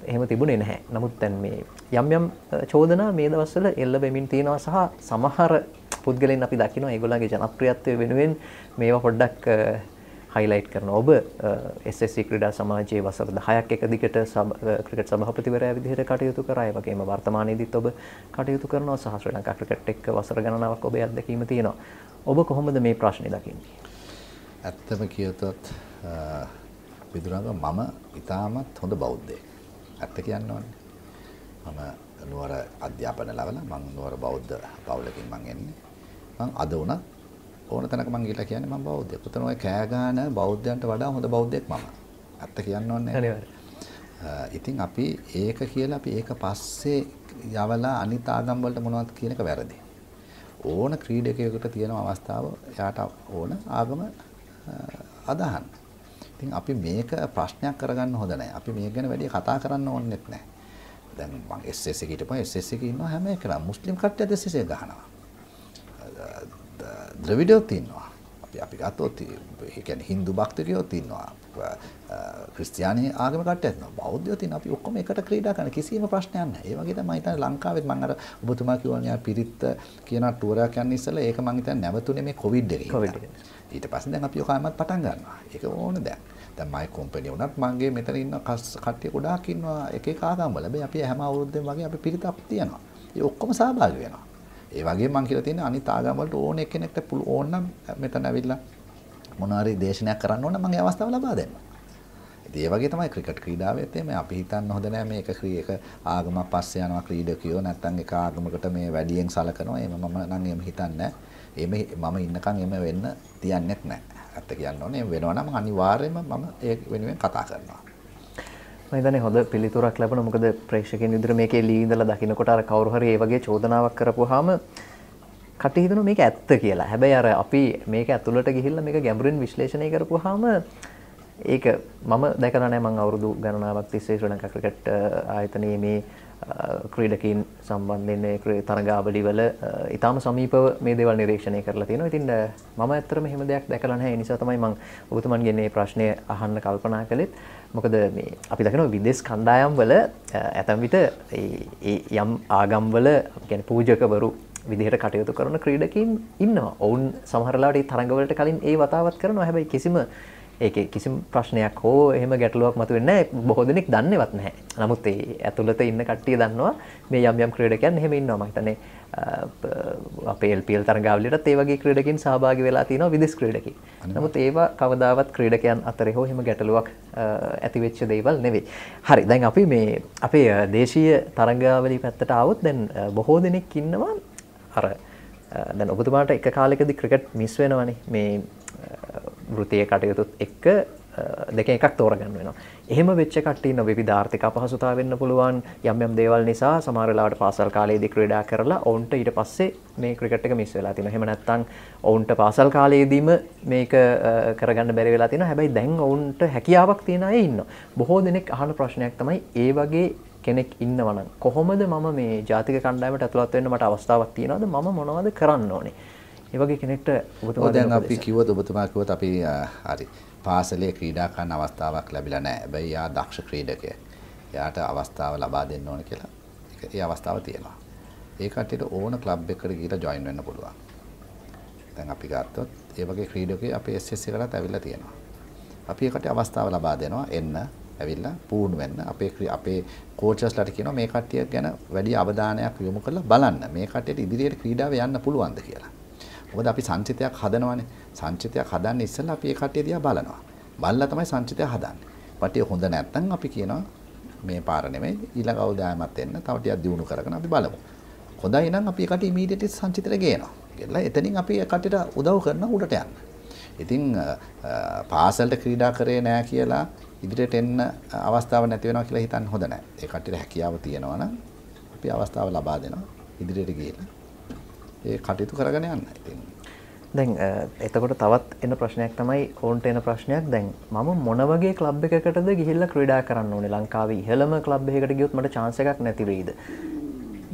එහෙම තිබුණේ නැහැ. නමුත් දැන් මේ යම් යම් චෝදනා මේ දවස්වල එල්ල වෙමින් තියෙනවා සහ සමහර පුද්ගලයන් අපි දකිනවා ඒගොල්ලන්ගේ ජනප්‍රියත්වය වෙනුවෙන් මේවා පොඩ්ඩක් හයිලයිට් කරන ඔබ SSC ක්‍රඩා සමාජයේ වසර දහයක් එක දිගට ක්‍රිකට සභහපතිවරය විදිහට කටයුතු කරයි වගේම වර්තමානයේදත් ඔබ කටයුතු කරන සහස්්‍රලංකා ක්‍රිකට් එක් වසර ගණනාවක් ඔබ අදකීම තියෙනවා ඔබ කොහොමද මේ ප්‍රශ්නේ දකින්නේ ඇත්තම කියතොත් විදුරංග මම ඉතාමත් හොඳ බෞද්ධයෙක් ඇත්ත කියන්න ඕනේ මම නුවර අධ්‍යාපන ලැබලා මම නුවර බෞද්ධ පවුලකින් මං එන්නේ මං අද උනත් ඕන තැනක මං ගිහලා කියන්නේ මම බෞද්ධයෙක්. පුතන ඔය කෑ ගන්න බෞද්ධයන්ට වඩා හොඳ බෞද්ධයෙක් මම. ඇත්ත කියන්න ඕනේ. ඉතින් අපි ඒක කියලා අපි ඒක පස්සේ යවලා අනිත් ආගම් වලට මොනවද කියන එක වැරදි. ඕන ක්‍රීඩකයකට තියෙන අවස්ථාව එයාට ඕන ආගම අදහන්න. ඉතින් අපි මේක ප්‍රශ්නයක් කරගන්න හොඳ නැහැ. අපි මේක ගැන වැඩි කතා කරන්න ඕනෙත් නැහැ. දැන් මම SS එක හිටපන් SS එකේ ඉන්නවා හැම එකනම් මුස්ලිම් කට්ටියද SS එක ගහනවා. ද්‍රවිඩයෝ තියෙනවා. අපි අපි ගත්තොත් ඒ කියන්නේ Hindu භක්තිකයෝ තියෙනවා. ක්‍රිස්තියානි ආගම කට්ටිය තියෙනවා. බෞද්ධයෝ තියෙනවා. අපි ඔක්කොම එකට ක්‍රීඩා කරන කිසිම ප්‍රශ්නයක් නැහැ. ඒ වගේ තමයි මම හිතන්නේ ලංකාවෙත් මම අර ඔබතුමා කිව්වනේ ආ පිරිත් කියන ටුවර් එකක් යන්න ඉස්සෙල්ලා ඒක මම හිතන්නේ නැවතුනේ මේ කොවිඩ් එකේ. කොවිඩ් එකේ. ඊට පස්සේ දැන් අපි ඔකාමත් පටන් ගන්නවා. ඒක ඕන දැන්. දැන් මයි කම්පැනි වුණත් මගේ මෙතන ඉන්න කට්ටිය ගොඩාක් ඉන්නවා එක එක ආගම් වල. හැබැයි අපි හැම අවුරුද්දෙම වගේ අපි පිරිතක් තියනවා. ඒ ඔක්කොම සහභාගී වෙනවා. ඒ වගේ මං කියලා තියෙන අනිත් ආගම් වලට ඕන එක්කෙනෙක්ට පුළුවන් නම් මෙතන ඇවිල්ලා මොනවාරි දේශනයක් කරන්න ඕන නම් මගේ අවස්ථාව ලබා දෙන්න. ඒ වගේ තමයි ක්‍රිකට් ක්‍රීඩාවෙත් එමේ අපි හිතන්න හොඳ නෑ මේක ක්‍රීඩක ආගමක් පස්සේ යනවා ක්‍රීඩකයෝ නැත්නම් එක ආගමකට මේ වැඩියෙන් සලකනවා එහෙම මම නම් එහෙම හිතන්නේ එමේ මම ඉන්නකම් එමේ වෙන්න තියන්නේත් නෑ ඇත්ත කියන්න ඕනේ වෙනවා නම් අනිවාර්යයෙන්ම මම ඒ වෙනුවෙන් කතා කරනවා මම හිතන්නේ හොඳ පිළිතුරක් ලැබුණා මොකද ප්‍රේක්ෂකයන් විදිහට මේකේ ලී ඉඳලා දකින්නකොට අර කවුරු හරි ඒ වගේ චෝදනාවක් කරපුවාම කට හිතනවා මේක ඇත්ත කියලා. හැබැයි අර අපි මේක ඇතුළට ගිහිල්ලා මේක ගැඹුරින් විශ්ලේෂණය කරපුවාම ඒක මම දැකලා නැහැ මම අවුරුදු ගණනාවක් තිස්සේ ශ්‍රී ලංකා ක්‍රිකට් ආයතනයේ මේ ක්‍රීඩකීන් සම්බන්ධයෙන් මේ තරගාවලි වල ඊටාම සමීපව මේ දේවල් නිරීක්ෂණය කරලා තියෙනවා. ඉතින් මම ඇත්තටම එහෙම දෙයක් දැකලා නැහැ. ඒ නිසා තමයි මම ඔබතුමන්ගෙන් මේ ප්‍රශ්නය අහන්න කල්පනා කළෙත්. මොකද මේ අපි දකිනවා විදේශ කණ්ඩායම් වල ඇතම් විට යම් ආගම් වල يعني පූජකවරු විදිහට කටයුතු කරන ක්‍රීඩකීන් ඉන්නවා. ඔවුන් සමහරලාට තරඟවලට කලින් ඒ වතාවත් කරනවා. හැබැයි කිසිම ඒකේ කිසිම ප්‍රශ්නයක් හෝ එහෙම ගැටලුවක් මතුවෙන්නේ නැහැ. බොහෝ දෙනෙක් දන්නේවත් නැහැ. නමුත් ඒ ඇතුළත ඉන්න කට්ටිය දන්නවා මේ යම් යම් ක්‍රීඩකයන් එහෙම ඉන්නවා. මම හිතන්නේ අපේ LPL තරගාවලියටත් ඒ වගේ ක්‍රීඩකයන් සහභාගී වෙලා තිනවා විදෙස් ක්‍රීඩකයන්. නමුත් ඒවා කවදාවත් ක්‍රීඩකයන් අතරේ හෝ එහෙම ගැටලුවක් ඇති වෙච්ච දේවල් නෙවෙයි. හරි. දැන් අපි මේ අපේ දේශීය තරගාවලිය පැත්තට ආවොත් දැන් බොහෝ දෙනෙක් ඉන්නවා අර දැන් ඔබතුමාට එක කාලෙකදී ක්‍රිකට් මිස් වෙනවනේ මේ වෘතිය කටයුතුත් එක්ක දෙක එකක් තෝරගන්න වෙනවා. එහෙම වෙච්ච කට්ටියන විවිධාර්ථික අපහසුතාව වෙන්න පුළුවන් යම් යම් දේවල් නිසා සමහර වෙලාවට පාසල් කාලයේදී ක්‍රීඩා කරලා ඔවුන්ට ඊට පස්සේ මේ ක්‍රිකට් එක මිස් වෙලා තියෙනවා. එහෙම නැත්නම් ඔවුන්ට පාසල් කාලයේදීම මේක කරගන්න බැරි වෙලා තියෙනවා. හැබැයි දැන් ඔවුන්ට හැකියාවක් තියෙන අය ඉන්නවා. බොහෝ දෙනෙක් අහන ප්‍රශ්නයක් තමයි ඒ වගේ කෙනෙක් ඉන්නවනම් කොහොමද මම මේ ජාතික කණ්ඩායමට ඇතුළත් වෙන්න මට අවස්ථාවක් තියනවාද? මම මොනවද කරන්න ඕනේ? ඒ වගේ කෙනෙක්ට ඔබතුමා දැන් අපි කිව්වොත් ඔබතුමා කිව්වොත් අපි හරි පාසලේ ක්‍රීඩා කරන අවස්ථාවක් ලැබිලා නැහැ. හැබැයි යා දක්ෂ ක්‍රීඩකයෙක්. එයාට අවස්ථාව ලබා දෙන්න ඕන කියලා. ඒ අවස්ථාව තියෙනවා. ඒ කට්ටියට ඕන ක්ලබ් එකකට ගිහිලා ජොයින් වෙන්න පුළුවන්. දැන් අපි ගත්තොත් ඒ වගේ ක්‍රීඩකයෝ අපේ SS එකටත් ඇවිල්ලා තියෙනවා. අපි ඒකට අවස්ථාව ලබා දෙනවා එන්න ඇවිල්ලා පුහුණු වෙන්න අපේ අපේ කෝච්ස්ලාට කියනවා මේ කට්ටිය ගැන වැඩි අවධානයක් යොමු කරලා බලන්න මේ කට්ටියට ඉදිරියට ක්‍රීඩාව යන්න පුළුවන්ද කියලා. මොකද අපි සංචිතයක් හදනවානේ. සංචිතයක් හදන්න ඉස්සෙල්ලා අපි ඒ කට්ටිය දිහා බලනවා. බලලා තමයි සංචිතය හදන්නේ. පටිය හොඳ නැත්නම් අපි කියනවා මේ පාර නෙමෙයි ඊළඟ අවදායමත් එන්න තව ටිකක් දියුණු කරගෙන අපි බලමු. හොඳයි නම් අපි ඒකට ඉමීඩියට් සංචිතයට ගේනවා. ගෙල්ලා එතනින් අපි ඒකට උදව් කරන උඩට යන්න. ඉතින් පාසල්ට ක්‍රීඩා කරේ නෑ කියලා ඉදිරියට එන්න අවස්ථාව නැති වෙනවා කියලා හිතන්න හොඳ නෑ. ඒ කට්ටියට හැකියාව තියෙනවා නම් අපි අවස්ථාව ලබා දෙනවා ඉදිරියට ගිහිල්ලා ඒ කටයුතු කරගෙන යන්න. ඉතින් දැන් එතකොට තවත් එන ප්‍රශ්නයක් තමයි ඕන්ට එන ප්‍රශ්නයක් දැන් මම මොන වගේ ක්ලබ් එකකටද ගිහිල්ලා ක්‍රීඩා කරන්න ඕනේ ලංකාවේ ඉහළම ක්ලබ් එකකට ගියොත් මට chance එකක් නැති වෙයිද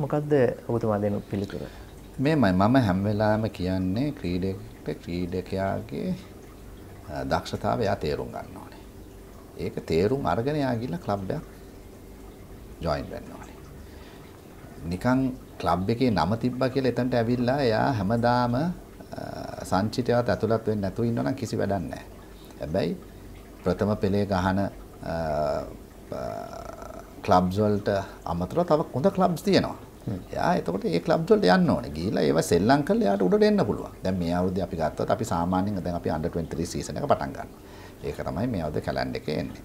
මොකද්ද ඔබතුමා දෙන පිළිතුර මේමය මම හැම වෙලාවෙම කියන්නේ ක්‍රීඩකට ක්‍රීඩකයාගේ දක්ෂතාවය එයා තේරුම් ගන්න ඕනේ ඒක තේරුම් අරගෙන යා ගිහිල්ලා ක්ලබ් එකක් join වෙන්න ඕනේ නිකන් ක්ලබ් එකේ නම තිබ්බා කියලා එතනට ඇවිල්ලා එයා හැමදාම සංචිතයවත් ඇතුළත් වෙන්නේ නැතුව ඉන්නවා නම් කිසි වැඩක් නැහැ. හැබැයි ප්‍රථම පෙළේ ගහන ක්ලබ්ස් වලට අමතරව තව හොඳ ක්ලබ්ස් තියෙනවා. එයා එතකොට ඒ ක්ලබ්ස් වලට යන්න ඕනේ. ගිහිල්ලා ඒව සෙල්ලම් කරලා එයාට උඩට එන්න පුළුවන්. දැන් මේ අවුරුද්දේ අපි ගත්තොත් අපි සාමාන්‍යයෙන් දැන් අපි under 23 season එක පටන් ගන්නවා. ඒක තමයි මේ අවුරුද්ද කැලෙන්ඩර් එකේ එන්නේ.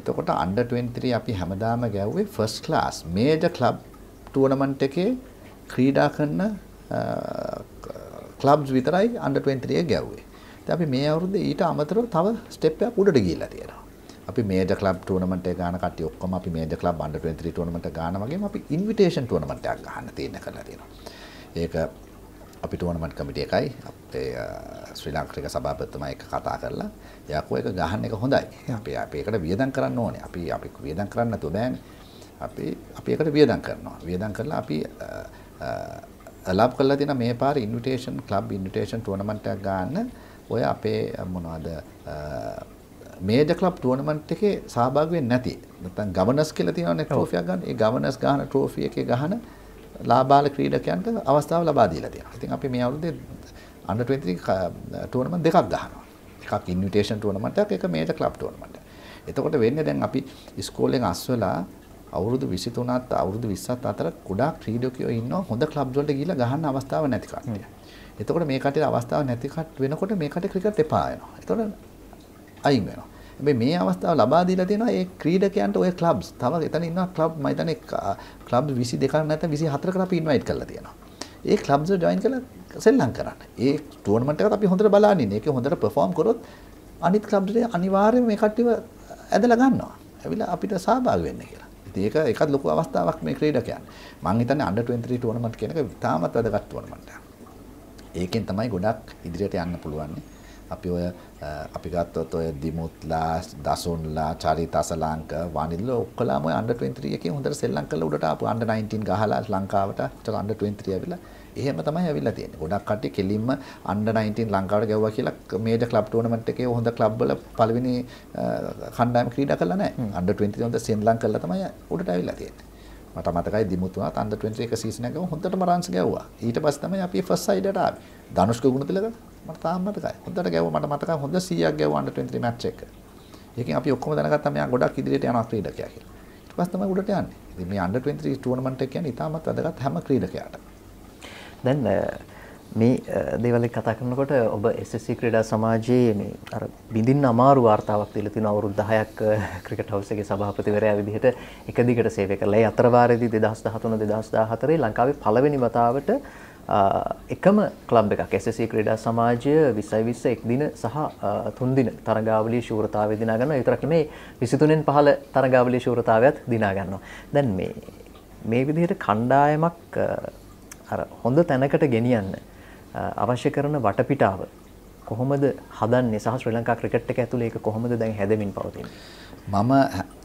එතකොට under 23 අපි හැමදාම ගැව්වේ first class major club ටුවනමන්ට් එකේ ක්‍රීඩා කරන කලබ්ස් විතරයි අන්ඩ 23 ගැව්වේ. අපි මේ අවුරුද්දේ ඊට අමතරව තව ස්ටෙප් එකක් උඩට ගිහිල්ලා තියෙනවා. අපි මේජර් ක්ලබ් ටුර්නමන්ට් එක ගන්න කට්ටිය ඔක්කොම අපි මේජර් ක්ලබ් අන්ඩර් 23 ටුර්නමන්ට් එක ගන්න වගේම අපි ඉන්විටේෂන් ටුර්නමන්ට් එකක් ගන්න තියෙන කරලා තියෙනවා. ඒක අපි ටුවනමට කමිට එකයි අපේ ශ්‍රී ලාංක්‍රික සභාපත්තුම එක කතා කරලා යකෝ එක ගහන්න එක හොඳයි අපේ අපේකට වියදන් කරන්න ඕනේ අපි අපි වියදන් කරන්න තුබෑන් අපේ අපි ඒකට වියදම් කරනවා. වියදම් කරලා අපි අලාප් කරලා තියෙන මේ පාර ඉන්විටේෂන් ක්ලබ් ඉන්විටේෂන් ටෝර්නමන්ට් එකක් ගන්න ඔය අපේ මොනවද මේජ කලබ් ටුවනමන්ට් එකේ සහභාගවෙන් නැති නැතන් ගවනස් කියල තියන ට්‍රෝෆයක් ගන්න ඒ ගවනස් ගහන ට්‍රෝෆිය එක ගහන ලාබාල ක්‍රීඩකයන්ට අවස්ථාව ලබා දීලා තියෙනවා. ඉතින් අපි මේ අවුරුද්දේ අන්ඩර් 23 ටුවනමන්ට් දෙකක් ගහනවා. එකක් ඉන්විටේෂන් ටුවනමන්ට් එකක් එක මේජ ක්ලබ් ටුවනමන්ට්. එතකොට වෙන්නේ දැන් අපි ඉස්කෝලෙන් අස්වලා අවුරුදු 23ත් අවුරුදු 20ත් අතර ගොඩාක් ක්‍රීඩකයෝ ඉන්නවා හොඳ ක්ලබ් වලට ගිහිල්ලා ගහන්න අවස්ථාවක් නැති කට්ටිය. එතකොට මේ කට්ටියට අවස්ථාවක් නැති කට් වෙනකොට මේ කට්ටිය ක්‍රිකට් එපා වෙනවා. එතකොට අයින් වෙනවා. හැබැයි මේ අවස්ථාව ලබා දීලා තියෙනවා ඒ ක්‍රීඩකයන්ට ওই ක්ලබ්ස් තව එතන ඉන්නවා ක්ලබ් මම හිතන්නේ ක්ලබ් 22ක් නැත්නම් 24කට අපි ඉන්වයිට් කරලා තියෙනවා. ඒ ක්ලබ්ස් ජොයින් කරලා සෙල්ලම් කරන්න. ඒ ටුවර්නමන්ට් එකත් අපි හොඳට බලන්න ඉන්නේ. ඒකේ හොඳට පර්ෆෝම් කරොත් අනිත් ක්ලබ්ස් අනිවාර්යයෙන් මේ කට්ටියව ඇදලා ගන්නවා. ඇවිල්ලා අපිට සහභාගී වෙන්න කියලා. ඉතින් ඒක එකත් ලොකු අවස්ථාවක් මේ ක්‍රීඩකයන්. මම හිතන්නේ under 23 ටෝර්නමන්ට් කියන එක ඉතාමත් වැදගත් ටෝර්නමන්ට් එකක්. ඒකෙන් තමයි ගොඩක් ඉදිරියට යන්න පුළුවන්. අපි ඔය අපි ගත්තොත් ඔය දිමුත්ලා, දසුන්ලා, චරිතස ලංක, වනිල්ල ඔක්කොලාම ඔය under 23 එකේ හොඳට සෙල්ලම් කරලා උඩට ආපු under 19 ගහලා ලංකාවට ඊට under 23 ඇවිල්ලා එහෙම තමයි ඇවිල්ලා තියෙන්නේ. ගොඩක් කට්ටිය කෙලින්ම under 19 ලංකාවට ගැව්වා කියලා මේජර් ක්ලබ් ටෝර්නමන්ට් එකේ හොඳ ක්ලබ් වල පළවෙනි කණ්ඩායම ක්‍රීඩා කළා නැහැ. under 20 හොඳ සෙන්ලං කළා තමයි උඩට ඇවිල්ලා තියෙන්නේ. මට මතකයි දිමුතුනාත් under 21 සීසන් එකක හොඳටම රන්ස් ගැව්වා. ඊට පස්සේ තමයි අපි ෆස්ට් සයිඩට ආවේ. ධනුෂ්ක ගුණතිලක මට තාම මතකයි. හොඳට ගැව්වා මට මතකයි හොඳ 100ක් ගැව්වා under 23 මැච් එක. ඒකෙන් අපි ඔක්කොම දැනගත්තා මෙයා ගොඩක් ඉදිරියට යනවා ක්‍රීඩකයා කියලා. ඊට පස්සේ තමයි උඩට යන්නේ. ඉතින් මේ under 23 ටූර්නමන්ට් එක කියන්නේ ඉතාමත් වැදගත් හැම ක්‍රීඩකයාටම. දැන් මේ දේවල් කතා කරනකොට ඔබ SSC ක්‍රීඩා සමාජයේ මේ අර බිඳින්න අමාරු වார்த்தාවක් දීලා තිනවා අවුරුදු 10ක් ක්‍රිකට් හවුස් එකේ සභාපතිවරයා විදිහට එක දිගට සේවය කළා. ඒ අතර වාරයේදී 2013 2014 ලංකාවේ පළවෙනි වතාවට එකම කලබ් එකක් SSC ක්‍රීඩා සමාජය 2020 එක් දින සහ තුන් දින තරගාවලියේ ශූරතාවය දිනා ගන්නවා. ඒ විතරක් නෙමෙයි 23න් 15 තරගාවලියේ ශූරතාවයත් දිනා ගන්නවා. දැන් මේ මේ විදිහට කණ්ඩායමක් අර හොඳ තැනකට ගෙනියන්න අවශ්‍ය කරන වටපිටාව කොහොමද හදන්නේ සහ ශ්‍රී ලංකා ක්‍රිකට් එක ඇතුලේ ඒක කොහොමද දැන් හැදෙමින් පවතින්නේ මම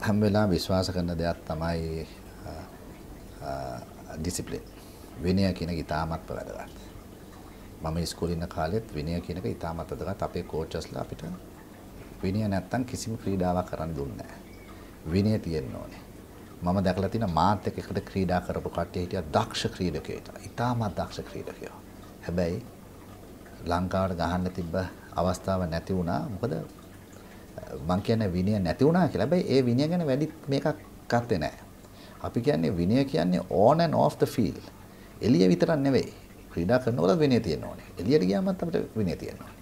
හැම වෙලාවෙම විශ්වාස කරන දෙයක් තමයි ඩිසිප්ලින් විනය කියන එක ඉතාමත් වැදගත් මම ඉස්කෝලේ ඉන්න කාලෙත් විනය කියන එක ඉතාමත් වැදගත් අපේ කෝච්චස්ලා අපිට විනය නැත්තම් කිසිම ක්‍රීඩාවක් කරන්න දුන්නේ නැහැ විනය තියෙන්න ඕනේ මම දැකලා තියෙන මාත් එක්ක එකට ක්‍රීඩා කරපු කට්ටිය හිටියා දක්ෂ ක්‍රීඩකයෝ ඉතින්. ඉතාමත් දක්ෂ ක්‍රීඩකයෝ. හැබැයි ලංකාවට ගහන්න තිබ්බ අවස්ථාව නැති වුණා. මොකද මං කියන්නේ විනය නැති වුණා කියලා. හැබැයි ඒ විනය ගැන වැඩි මේකක් ගත්තේ නැහැ. අපි කියන්නේ විනය කියන්නේ on and off the field. එළිය විතරක් නෙවෙයි. ක්‍රීඩා කරනකොට විනය තියෙන්න ඕනේ. එළියට ගියාම අපිට විනය තියෙන්න ඕනේ.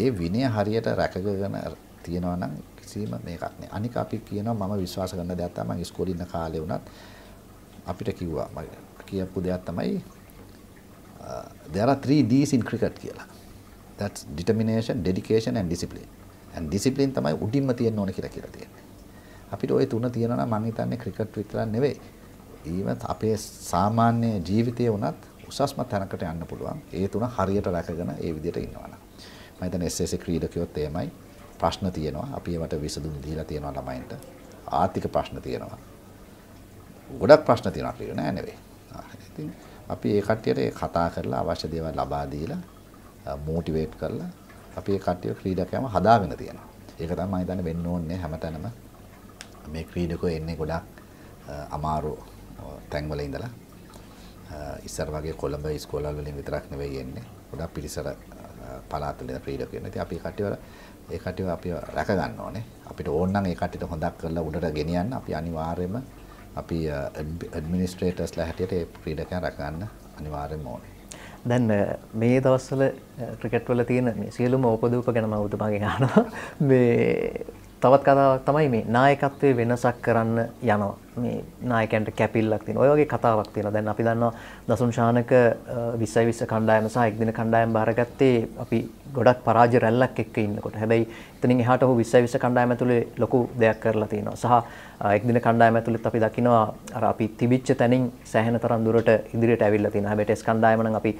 ඒ විනය හරියට රැකගෙන තියෙනවා නම් කිසිම මේකක් නෑ. අනික අපි කියනවා මම විශ්වාස කරන දෙයක් තමයි ඉස්කෝලේ ඉන්න කාලේ වුණත් අපිට කිව්වා මම කියපු දෙයක් තමයි uh, there are 3 Ds in cricket කියලා. That's determination, dedication and discipline. and discipline තමයි උඩින්ම තියෙන්න ඕන කියලා කියලා තියෙන්නේ. අපිට ওই තුන තියෙනවා නම් මම හිතන්නේ ක්‍රිකට් විතරක් නෙවෙයි. ඊවත් අපේ සාමාන්‍ය ජීවිතයේ වුණත් උසස්ම තැනකට යන්න පුළුවන්. ඒ තුන හරියට රැකගෙන ඒ විදිහට ඉන්නවා නම්. මම හිතන්නේ SSC ක්‍රීඩකයොත් එහෙමයි. ප්‍රශ්න තියෙනවා. අපි ඒවට විසඳුම් දීලා තියෙනවා ළමයින්ට. ආර්ථික ප්‍රශ්න තියෙනවා. ගොඩක් ප්‍රශ්න තියෙනවා කියලා නෑ නෙවෙයි. ඉතින් අපි ඒ කට්ටියට කතා කරලා අවශ්‍ය දේවල් ලබා දීලා මෝටිවේට් කරලා අපි ඒ කට්ටිය ක්‍රීඩකයම හදාගෙන තියෙනවා. ඒක තමයි මම හිතන්නේ වෙන්න ඕනේ හැමතැනම. මේ ක්‍රීඩකෝ එන්නේ ගොඩක් අමාරු තැන්වල ඉඳලා ඉස්සර වගේ කොළඹ ඉස්කෝලවල වලින් විතරක් නෙවෙයි එන්නේ. ගොඩක් පිරිසර පළාතවල ක්‍රීඩකයෝ. ඉතින් අපි කට්ටිය ඒ කට්ටිය අපි රැක ගන්න ඕනේ. අපිට ඕන නම් ඒ කට්ටියට හොඳක් කරලා උඩට ගෙනියන්න අපි අනිවාර්යයෙන්ම අපි ඇඩ්මිනිස්ට්‍රේටර්ස්ලා හැටියට ඒ ක්‍රීඩකයන් රැක ගන්න අනිවාර්යයෙන්ම ඕනේ. දැන් මේ දවස්වල ක්‍රිකට් වල තියෙන මේ සියලුම ඕපදූප ගැන මම ඔබතුමාගෙන් අහනවා. මේ තවත් කතාවක් තමයි මේ නායකත්වයේ වෙනසක් කරන්න යනවා. මේ නායකයන්ට කැපිල්ලක් තියෙන. ඔය වගේ කතාවක් තියෙනවා. දැන් අපි දන්නවා දසුන් ශානක 20 20 කණ්ඩායම සහ එක්දින කණ්ඩායම බාරගත්තේ අපි ගොඩක් පරාජය රැල්ලක් එක්ක ඉන්නකොට. හැබැයි එතනින් එහාට ඔහු 20 20 කණ්ඩායම ඇතුලේ ලොකු දෙයක් කරලා තිනවා. සහ එක්දින කණ්ඩායම ඇතුලෙත් අපි දකිනවා අර අපි තිබිච්ච තැනින් සෑහෙන තරම් දුරට ඉදිරියට ඇවිල්ලා තිනවා. හැබැයි ටෙස්ට් කණ්ඩායම නම් අපි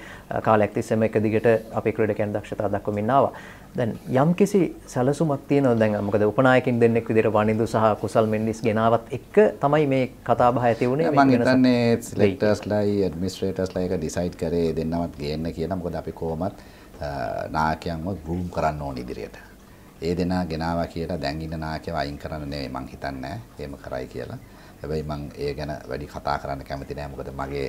කාලයක් තිස්සේම එක දිගට අපේ ක්‍රීඩකයන් දක්ෂතා දක්වමින් ආවා. දැන් යම්කිසි සැලසුමක් තියෙනවා දැන් මොකද උපනායකින් දෙන්නෙක් විදිහට වනිඳු සහ කුසල් මෙන්ඩිස් ගෙනාවත් එක්ක තමයි මේ කතාබහ ඇති වුණේ මම හිතන්නේ සිලෙක්ටර්ස්ලායි ඇඩ්මිනිස්ට්‍රේටර්ස්ලා එක ඩිසයිඩ් කරේ දෙන්නවත් ගේන්න කියලා මොකද අපි කොහොමත් නායකයන්ව ග්‍රූම් කරන්න ඕන ඉදිරියට ඒ දෙනා ගෙනාවා කියලා දැන් ඉන්න නායකයව අයින් කරන්න නෙවෙයි මං හිතන්නේ එහෙම කරයි කියලා හැබැයි මං ඒ ගැන වැඩි කතා කරන්න කැමති නෑ මොකද මගේ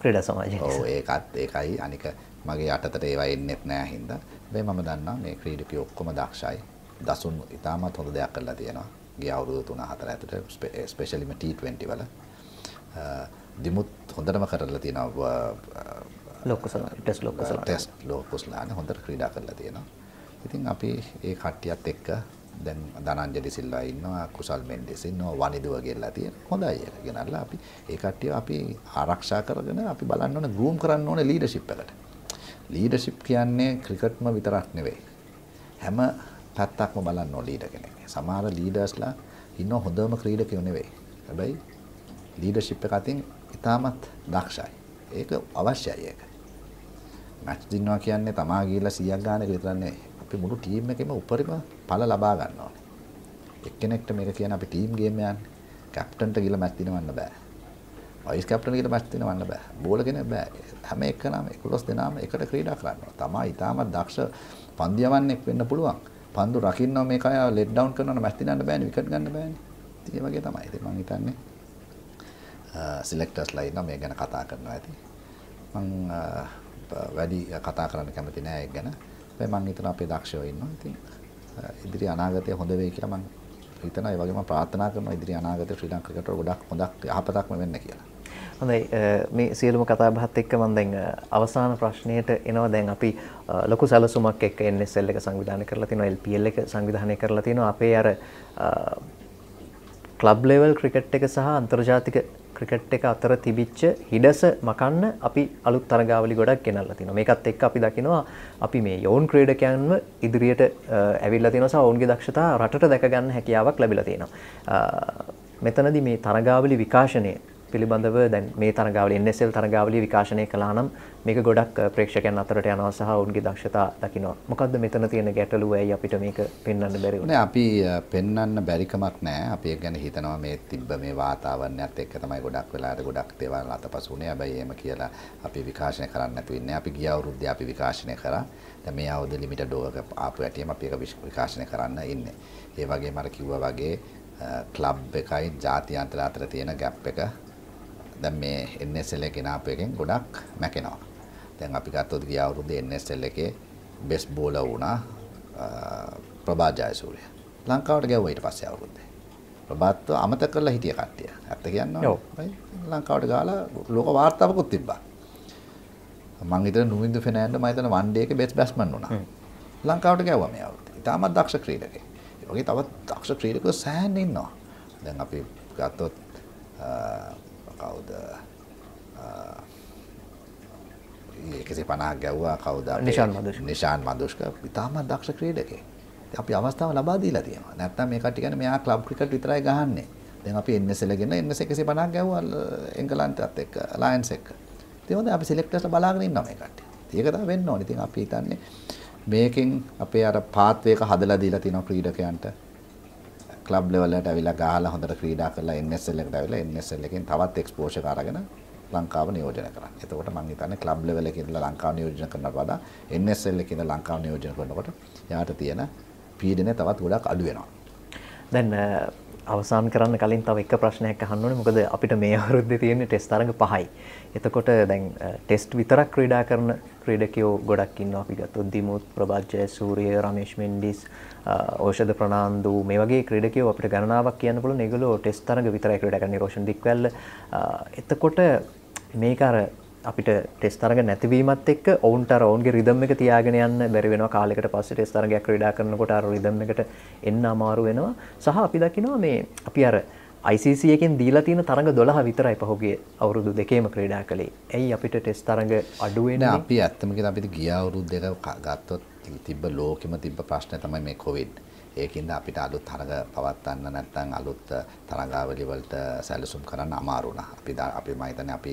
ක්‍රීඩා සමාජය නිසා. ඔව් ඒකත් ඒකයි අනික මගේ යටතට ඒවා එන්නෙත් නෑ හින්දා. හැබැයි මම දන්නවා මේ ක්‍රීඩකයෝ ඔක්කොම දක්ෂයි. දසුන් ඉතාමත් හොඳ දෙයක් කරලා තියෙනවා. ගිය අවුරුදු 3 4 ඇතුළත ස්පෙෂලිම T20 වල දිමුත් හොඳටම කරලා තියෙනවා ලොකුසලා ටෙස්ට් ලොකුසලා ටෙස්ට් ලොකුසලානේ හොඳට ක්‍රීඩා කරලා තියෙනවා. ඉතින් අපි ඒ කට්ටියත් එක්ක දැන් ධනංජලි සිල්වා ඉන්නවා කුසල් මෙන්ඩිස් ඉන්නවා වනිදුව ගෙල්ලා තියෙන හොඳයි ඒක ගෙනල්ලා අපි ඒ කට්ටිය අපි ආරක්ෂා කරගෙන අපි බලන්න ඕනේ ග්‍රූම් කරන්න ඕනේ ලීඩර්ෂිප් එකට ලීඩර්ෂිප් කියන්නේ ක්‍රිකට්ම විතරක් නෙවෙයි හැම පැත්තක්ම බලන්න ඕනේ ලීඩර් කෙනෙක් සමහර ලීඩර්ස්ලා ඉන්න හොඳම ක්‍රීඩකයෝ නෙවෙයි හැබැයි ලීඩර්ෂිප් එක අතින් ඉතාමත් දක්ෂයි ඒක අවශ්‍යයි ඒක මැච් දිනවා කියන්නේ තමා ගිහිල්ලා 100ක් ගන්න එක විතරක් නෙවෙයි අපි මුළු ටීම් එකෙම උපරිම ඵල ලබා ගන්න ඕනේ. එක්කෙනෙක්ට මේක කියන අපි ටීම් ගේම් යන්නේ. කැප්ටන්ට කියලා මැච් දිනවන්න බෑ. වයිස් කැප්ටන් කියලා මැච් දිනවන්න බෑ. බෝලගෙන බෑ. හැම එකනම 11 දෙනාම එකට ක්‍රීඩා කරනවා. තමා ඉතාමත් දක්ෂ පන්දියවන්නෙක් වෙන්න පුළුවන්. පන්දු රකින්න මේ කය ලෙඩ් ඩවුන් කරනවා මැච් දිනන්න බෑනේ විකට් ගන්න බෑනේ. ඉතින් ඒ වගේ තමයි. ඉතින් මම හිතන්නේ සිලෙක්ටර්ස්ලා ඉන්නවා මේ ගැන කතා කරනවා ඇති. මම වැඩි කතා කරන්න කැමති නෑ ඒක ගැන. හැබැයි මම හිතනවා අපේ දක්ෂයෝ ඉන්නවා. ඉතින් ඉදිරි අනාගතය හොඳ වෙයි කියලා මම හිතනවා. ඒ වගේම ප්‍රාර්ථනා කරනවා ඉදිරි අනාගතේ ශ්‍රී ලංකා ක්‍රිකට් ගොඩක් හොඳක් යහපතක්ම වෙන්න කියලා. හොඳයි මේ සියලුම කතා බහත් එක්ක මම දැන් අවසාන ප්‍රශ්නයට එනවා දැන් අපි ලොකු සැලසුමක් එක්ක NSL එක සංවිධානය කරලා තිනවා LPL එක සංවිධානය කරලා තිනවා අපේ අර ක්ලබ් ලෙවල් ක්‍රිකට් එක සහ අන්තර්ජාතික ක්‍රිකට් එක අතර තිබිච්ච හිඩස මකන්න අපි අලුත් තරගාවලි ගොඩක් ගෙනල්ලා තිනවා. මේකත් එක්ක අපි දකිනවා අපි මේ යෝන් ක්‍රීඩකයන්ව ඉදිරියට ඇවිල්ලා තිනවා සහ ඔවුන්ගේ දක්ෂතා රටට දැක ගන්න හැකියාවක් ලැබිලා තියෙනවා. මෙතනදී මේ තරගාවලි විකාශනය පිළිබඳව දැන් මේ තරගාවල NSL තරගාවලිය විකාශනය කළා නම් මේක ගොඩක් ප්‍රේක්ෂකයන් අතරට යනවා සහ ඔවුන්ගේ දක්ෂතා දකිනවා. මොකද්ද මෙතන තියෙන ගැටලුව ඇයි අපිට මේක පෙන්වන්න බැරි වුනේ? අපි පෙන්වන්න බැරිකමක් නැහැ. අපි ඒක ගැන හිතනවා මේ තිබ්බ මේ වාතාවරණයත් එක්ක තමයි ගොඩක් වෙලාට ගොඩක් දේවල් අතපසු වුනේ. හැබැයි එහෙම කියලා අපි විකාශනය කරන්න නැතු ඉන්නේ. අපි ගිය අවුරුද්දේ අපි විකාශනය කරා. දැන් මේ අවුරුද්දේ ලිමිට ඩෝක ආපු ඇටියම අපි ඒක විකාශනය කරන්න ඉන්නේ. ඒ වගේම අර කිව්වා වගේ ක්ලබ් එකයි ජාත්‍යන්තර අතර තියෙන ගැප් එක දැන් මේ NSL එකේ නාපු එකෙන් ගොඩක් මැකෙනවා. දැන් අපි ගත්තොත් ගිය අවුරුද්දේ NSL එකේ බෙස් බෝලර් වුණා ප්‍රභා ජයසූරිය. ලංකාවට ගැව්වා ඊට පස්සේ අවුරුද්දේ. ප්‍රභාත්ව අමතක කරලා හිටිය කට්ටිය. ඇත්ත කියන්නවා. ලංකාවට ගාලා ලෝක වාර්තාවකුත් තිබ්බා. මං හිතන නුවින්දු ෆෙනෑන්ඩෝ මම හිතන වන් ඩේ එකේ බෙස්ට් බැට්ස්මන් වුණා. ලංකාවට ගැව්වා මේ අවුරුද්දේ. ඉතාමත් දක්ෂ ක්‍රීඩකයෙක්. ඒ වගේ තවත් දක්ෂ ක්‍රීඩකයෝ සෑහෙන ඉන්නවා. දැන් අපි ගත්තොත් කවුද එකසි පනාක් ගැව්වා කවුද නිශාන් මදුෂ්ක ඉතාමත් දක්ෂ ක්‍රීඩකේ අපි අවස්ථාව ලබා දීලා තියෙනවා නැත්තම් මේ කට්ටිය කියන්නේ මෙයා ක්ලබ් ක්‍රිකට් විතරයි ගහන්නේ දැන් අපි එන්එස්එල් ගෙන එන්එස් 150ක් ගැව්වා එංගලන්තයත් එක්ක අලයන්ස් එක්ක ඉතින් හොඳයි අපි සිලෙක්ටර්ස්ලා බලාගෙන ඉන්නවා මේ කට්ටිය ඒක තමයි වෙන්න ඕනේ ඉතින් අපි හිතන්නේ මේකෙන් අපේ අර පාත්වේක හදලා දීලා තියෙනවා ක්‍රීඩකයන්ට ක්ලබ් ලෙවල් එකට ඇවිල්ලා ගහලා හොඳට ක්‍රීඩා කරලා NSL එකට ඇවිල්ලා NSL එකෙන් තවත් එක්ස්පෝෂර් අරගෙන ලංකාව නියෝජනය කරන්න. එතකොට මම හිතන්නේ ක්ලබ් ලෙවල් එකේ ඉඳලා ලංකාව නියෝජනය කරනවට වඩා NSL එකේ ඉඳලා ලංකාව නියෝජනය කරනකොට යාට තියෙන පීඩනය තවත් ගොඩක් අඩු වෙනවා. දැන් අවසන් කරන්න කලින් තව එක ප්‍රශ්නයක් අහන්න ඕනේ මොකද අපිට මේ අවුරුද්දේ තියෙන ටෙස්ට් තරඟ පහයි. එතකොට දැන් ටෙස්ට් විතරක් ක්‍රීඩා කරන ක්‍රීඩකයෝ ගොඩක් ඉන්නවා. අපි ගත්තොත් දිමුත්, ප්‍රභාත් ජයසූරිය, රමේෂ් මෙන්ඩිස්, ෂද ප්‍රනාාන්දු මේ වගේ ක්‍රඩකව අපට ගණනාවක් කියන්න පුළ නිගලෝ ටෙස් තරග විතරයි ක්‍රඩගන්න රෝෂන් දික්වල්ල එතකොට මේකර අපිට ටෙස් තරග නැතිවීමත් එක් ඔවන්ට ඔවන්ගේ රිදම් එක තියාගෙන යන්න බැරි වෙන කාලෙකට පස්සේ ටෙස් තරගයක් ක්‍රීඩා කරනකොට අර රිදම් එකට එන්න අමාරු වෙනවා සහ අපි දකිනවා මේ අපි අර ICC එකෙන් දීලා තියෙන තරඟ 12 විතරයි පහුගිය අවුරුදු දෙකේම ක්‍රීඩා කළේ. ඇයි අපිට ටෙස් තරඟ අඩු වෙන්නේ? අපි ඇත්තම කියලා අපිට ගිය අවුරුදු දෙක ගත්තොත් ඉතින් තිබ්බ ලෝකෙම තිබ්බ ප්‍රශ්නය තමයි මේ කොවිඩ්. ඒකින්ද අපිට අලුත් තරඟ පවත්වන්න නැත්නම් අලුත් තරඟාවලි වලට සැලසුම් කරන්න අමාරු වුණා. අපි අපි මම හිතන්නේ අපි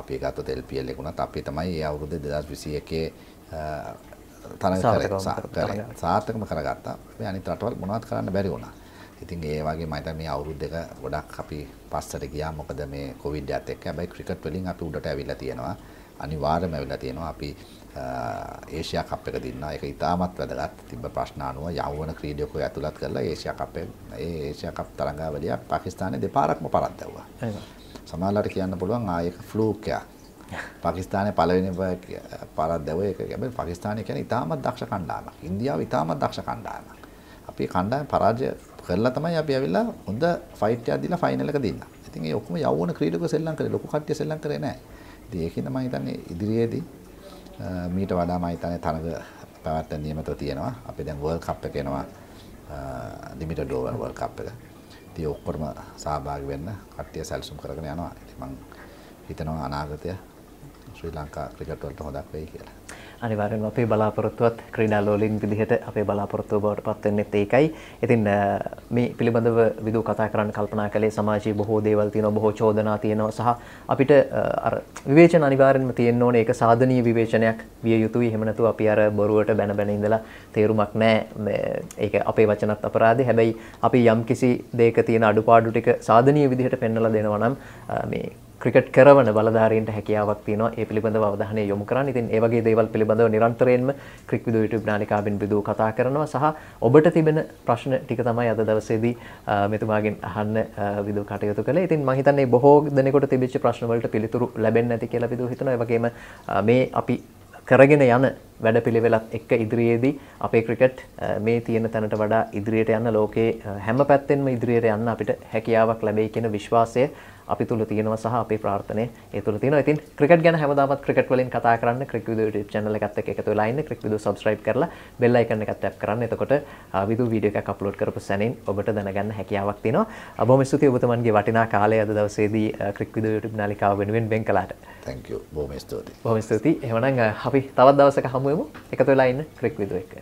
අපි ගත්තොත් LPL එක උනත් අපි තමයි මේ අවුරුද්ද 2021 තරඟ කරේ. සාර්ථකම කරගත්තා. මේ අනිත් රටවල් මොනවත් කරන්න බැරි වුණා. ඉතින් ඒ වගේ මම හිතන්නේ මේ අවුරුද්ද එක ගොඩක් අපි පස්සට ගියා. මොකද මේ කොවිඩ් එකත් එක්ක. හැබැයි ක්‍රිකට් වලින් අපි උඩට ඇවිල්ලා තියෙනවා. අනිවාර්යයෙන්ම ඇවිල්ලා තියෙනවා. අපි ඒෂයා කප් එක දෙන්න. ඒක ඉතාමත් වැදගත්. තිබ්බ ප්‍රශ්න අනුව යවවන ක්‍රීඩකයෝ ඇතුළත් කරලා ඒෂයා කප් ඒ ඒෂයා කප් තරඟාවලිය පාකිස්තානයේ දෙපාරක්ම පරද්දවුවා. සමහරවිට කියන්න පුළුවන් ආයක ෆ්ලූක් එකක්. පාකිස්තානයේ පළවෙනි පරද්දව ඒක. හැබැයි පාකිස්තානය කියන්නේ ඉතාමත් දක්ෂ කණ්ඩායමක්. ඉන්දියාව ඉතාමත් දක්ෂ කණ්ඩායමක්. අපි කණ්ඩායම පරාජය කරලා තමයි අපි ඇවිල්ලා හොඳ ෆයිට් එකක් දීලා ෆයිනල් එක දෙන්න. ඉතින් ඒ ඔක්කොම යවවන ක්‍රීඩකයෝ සෙල්ලම් කරේ. ලොකු කට්ටිය සෙල්ලම් කරේ නැහැ. ඉතින් ඒකෙන් තමයි හිතන්නේ ඉදිරියේදී මීට වඩා මයිතනය තරග පැවත්ත නියමත තියෙනවා අපි දැන් වර්ල් කප් එකෙනවා ලිමිට ඩෝවර් වර්ල් කප් එක තිය ඔක්කොටම සභාග වෙන්න කට්ටිය සැල්සුම් කරගෙන යනවා ඉතිමං හිතනවා අනාගතය ශ්‍රී ලංකා ක්‍රිකට්වලට හොදක් වෙයි කියලා අනිවාර්යෙන් අපේ බලාපොරොත්තුවත් ක්‍රීඩා ලෝලින් විදිහට අපේ බලාපොරොත්තුව බවට පත්වෙන්නෙත් ඒකයි. ඉතින් මේ පිළිබඳව විදු කතා කරන්න කල්පනා කළේ සමාජයේ බොහෝ දේවල් තියෙනවා බොහෝ චෝදනා තියෙනවා සහ අපිට අර විවේචන අනිවාර්යෙන්ම තියෙන්න ඕනේ ඒක සාධනීය විවේචනයක් විය යුතුයි. එහෙම නැතුව අපි අර බොරුවට බැන බැන ඉඳලා තේරුමක් නැහැ. ඒක අපේ වචනත් අපරාධේ. හැබැයි අපි යම්කිසි දෙයක තියෙන අඩුපාඩු ටික සාධනීය විදිහට පෙන්වලා දෙනවා නම් මේ ක්‍රිකට් කරවන බලධාරීන්ට හැකියාවක් තියෙනවා ඒ පිළිබඳව අවධානය යොමු කරන්න. ඉතින් ඒ වගේ දේවල් පිළිබඳව නිරන්තරයෙන්ම ක්‍රික් විදු YouTube නාලිකාවෙන් බිඳු කතා කරනවා සහ ඔබට තිබෙන ප්‍රශ්න ටික තමයි අද දවසේදී මෙතුමාගෙන් අහන්න විදු කටයුතු කළේ. ඉතින් මම හිතන්නේ බොහෝ දෙනෙකුට තිබිච්ච ප්‍රශ්න වලට පිළිතුරු ලැබෙන්නේ නැති කියලා විදු හිතනවා. ඒ වගේම මේ අපි කරගෙන යන වැඩපිළිවෙලත් එක්ක ඉදිරියේදී අපේ ක්‍රිකට් මේ තියෙන තැනට වඩා ඉදිරියට යන්න ලෝකේ හැම පැත්තෙන්ම ඉදිරියට යන්න අපිට හැකියාවක් ලැබෙයි කියන විශ්වාසය අපි තුල තියෙනවා සහ අපේ ප්‍රාර්ථනය ඒ තුල තියෙනවා. ඉතින් ක්‍රිකට් ගැන හැමදාමත් ක්‍රිකට් වලින් කතා කරන්න ක්‍රික් විදු YouTube channel එකත් එක්ක එකතු වෙලා ඉන්න ක්‍රික් විදු subscribe කරලා bell icon එකත් tap කරන්න. එතකොට විදු වීඩියෝ එකක් අප්ලෝඩ් කරපු සැනින් ඔබට දැනගන්න හැකියාවක් තියෙනවා. බොහොම ස්තුතියි ඔබතුමන්ගේ වටිනා කාලය අද දවසේදී ක්‍රික් විදු YouTube නාලිකාව වෙනුවෙන් බෙන් කළාට. thank you. බොහොම ස්තුතියි. බොහොම ස්තුතියි. එහෙනම් අපි තවත් දවසක හමු වෙමු. එකතු වෙලා ඉන්න ක්‍රික් විදු එක්ක.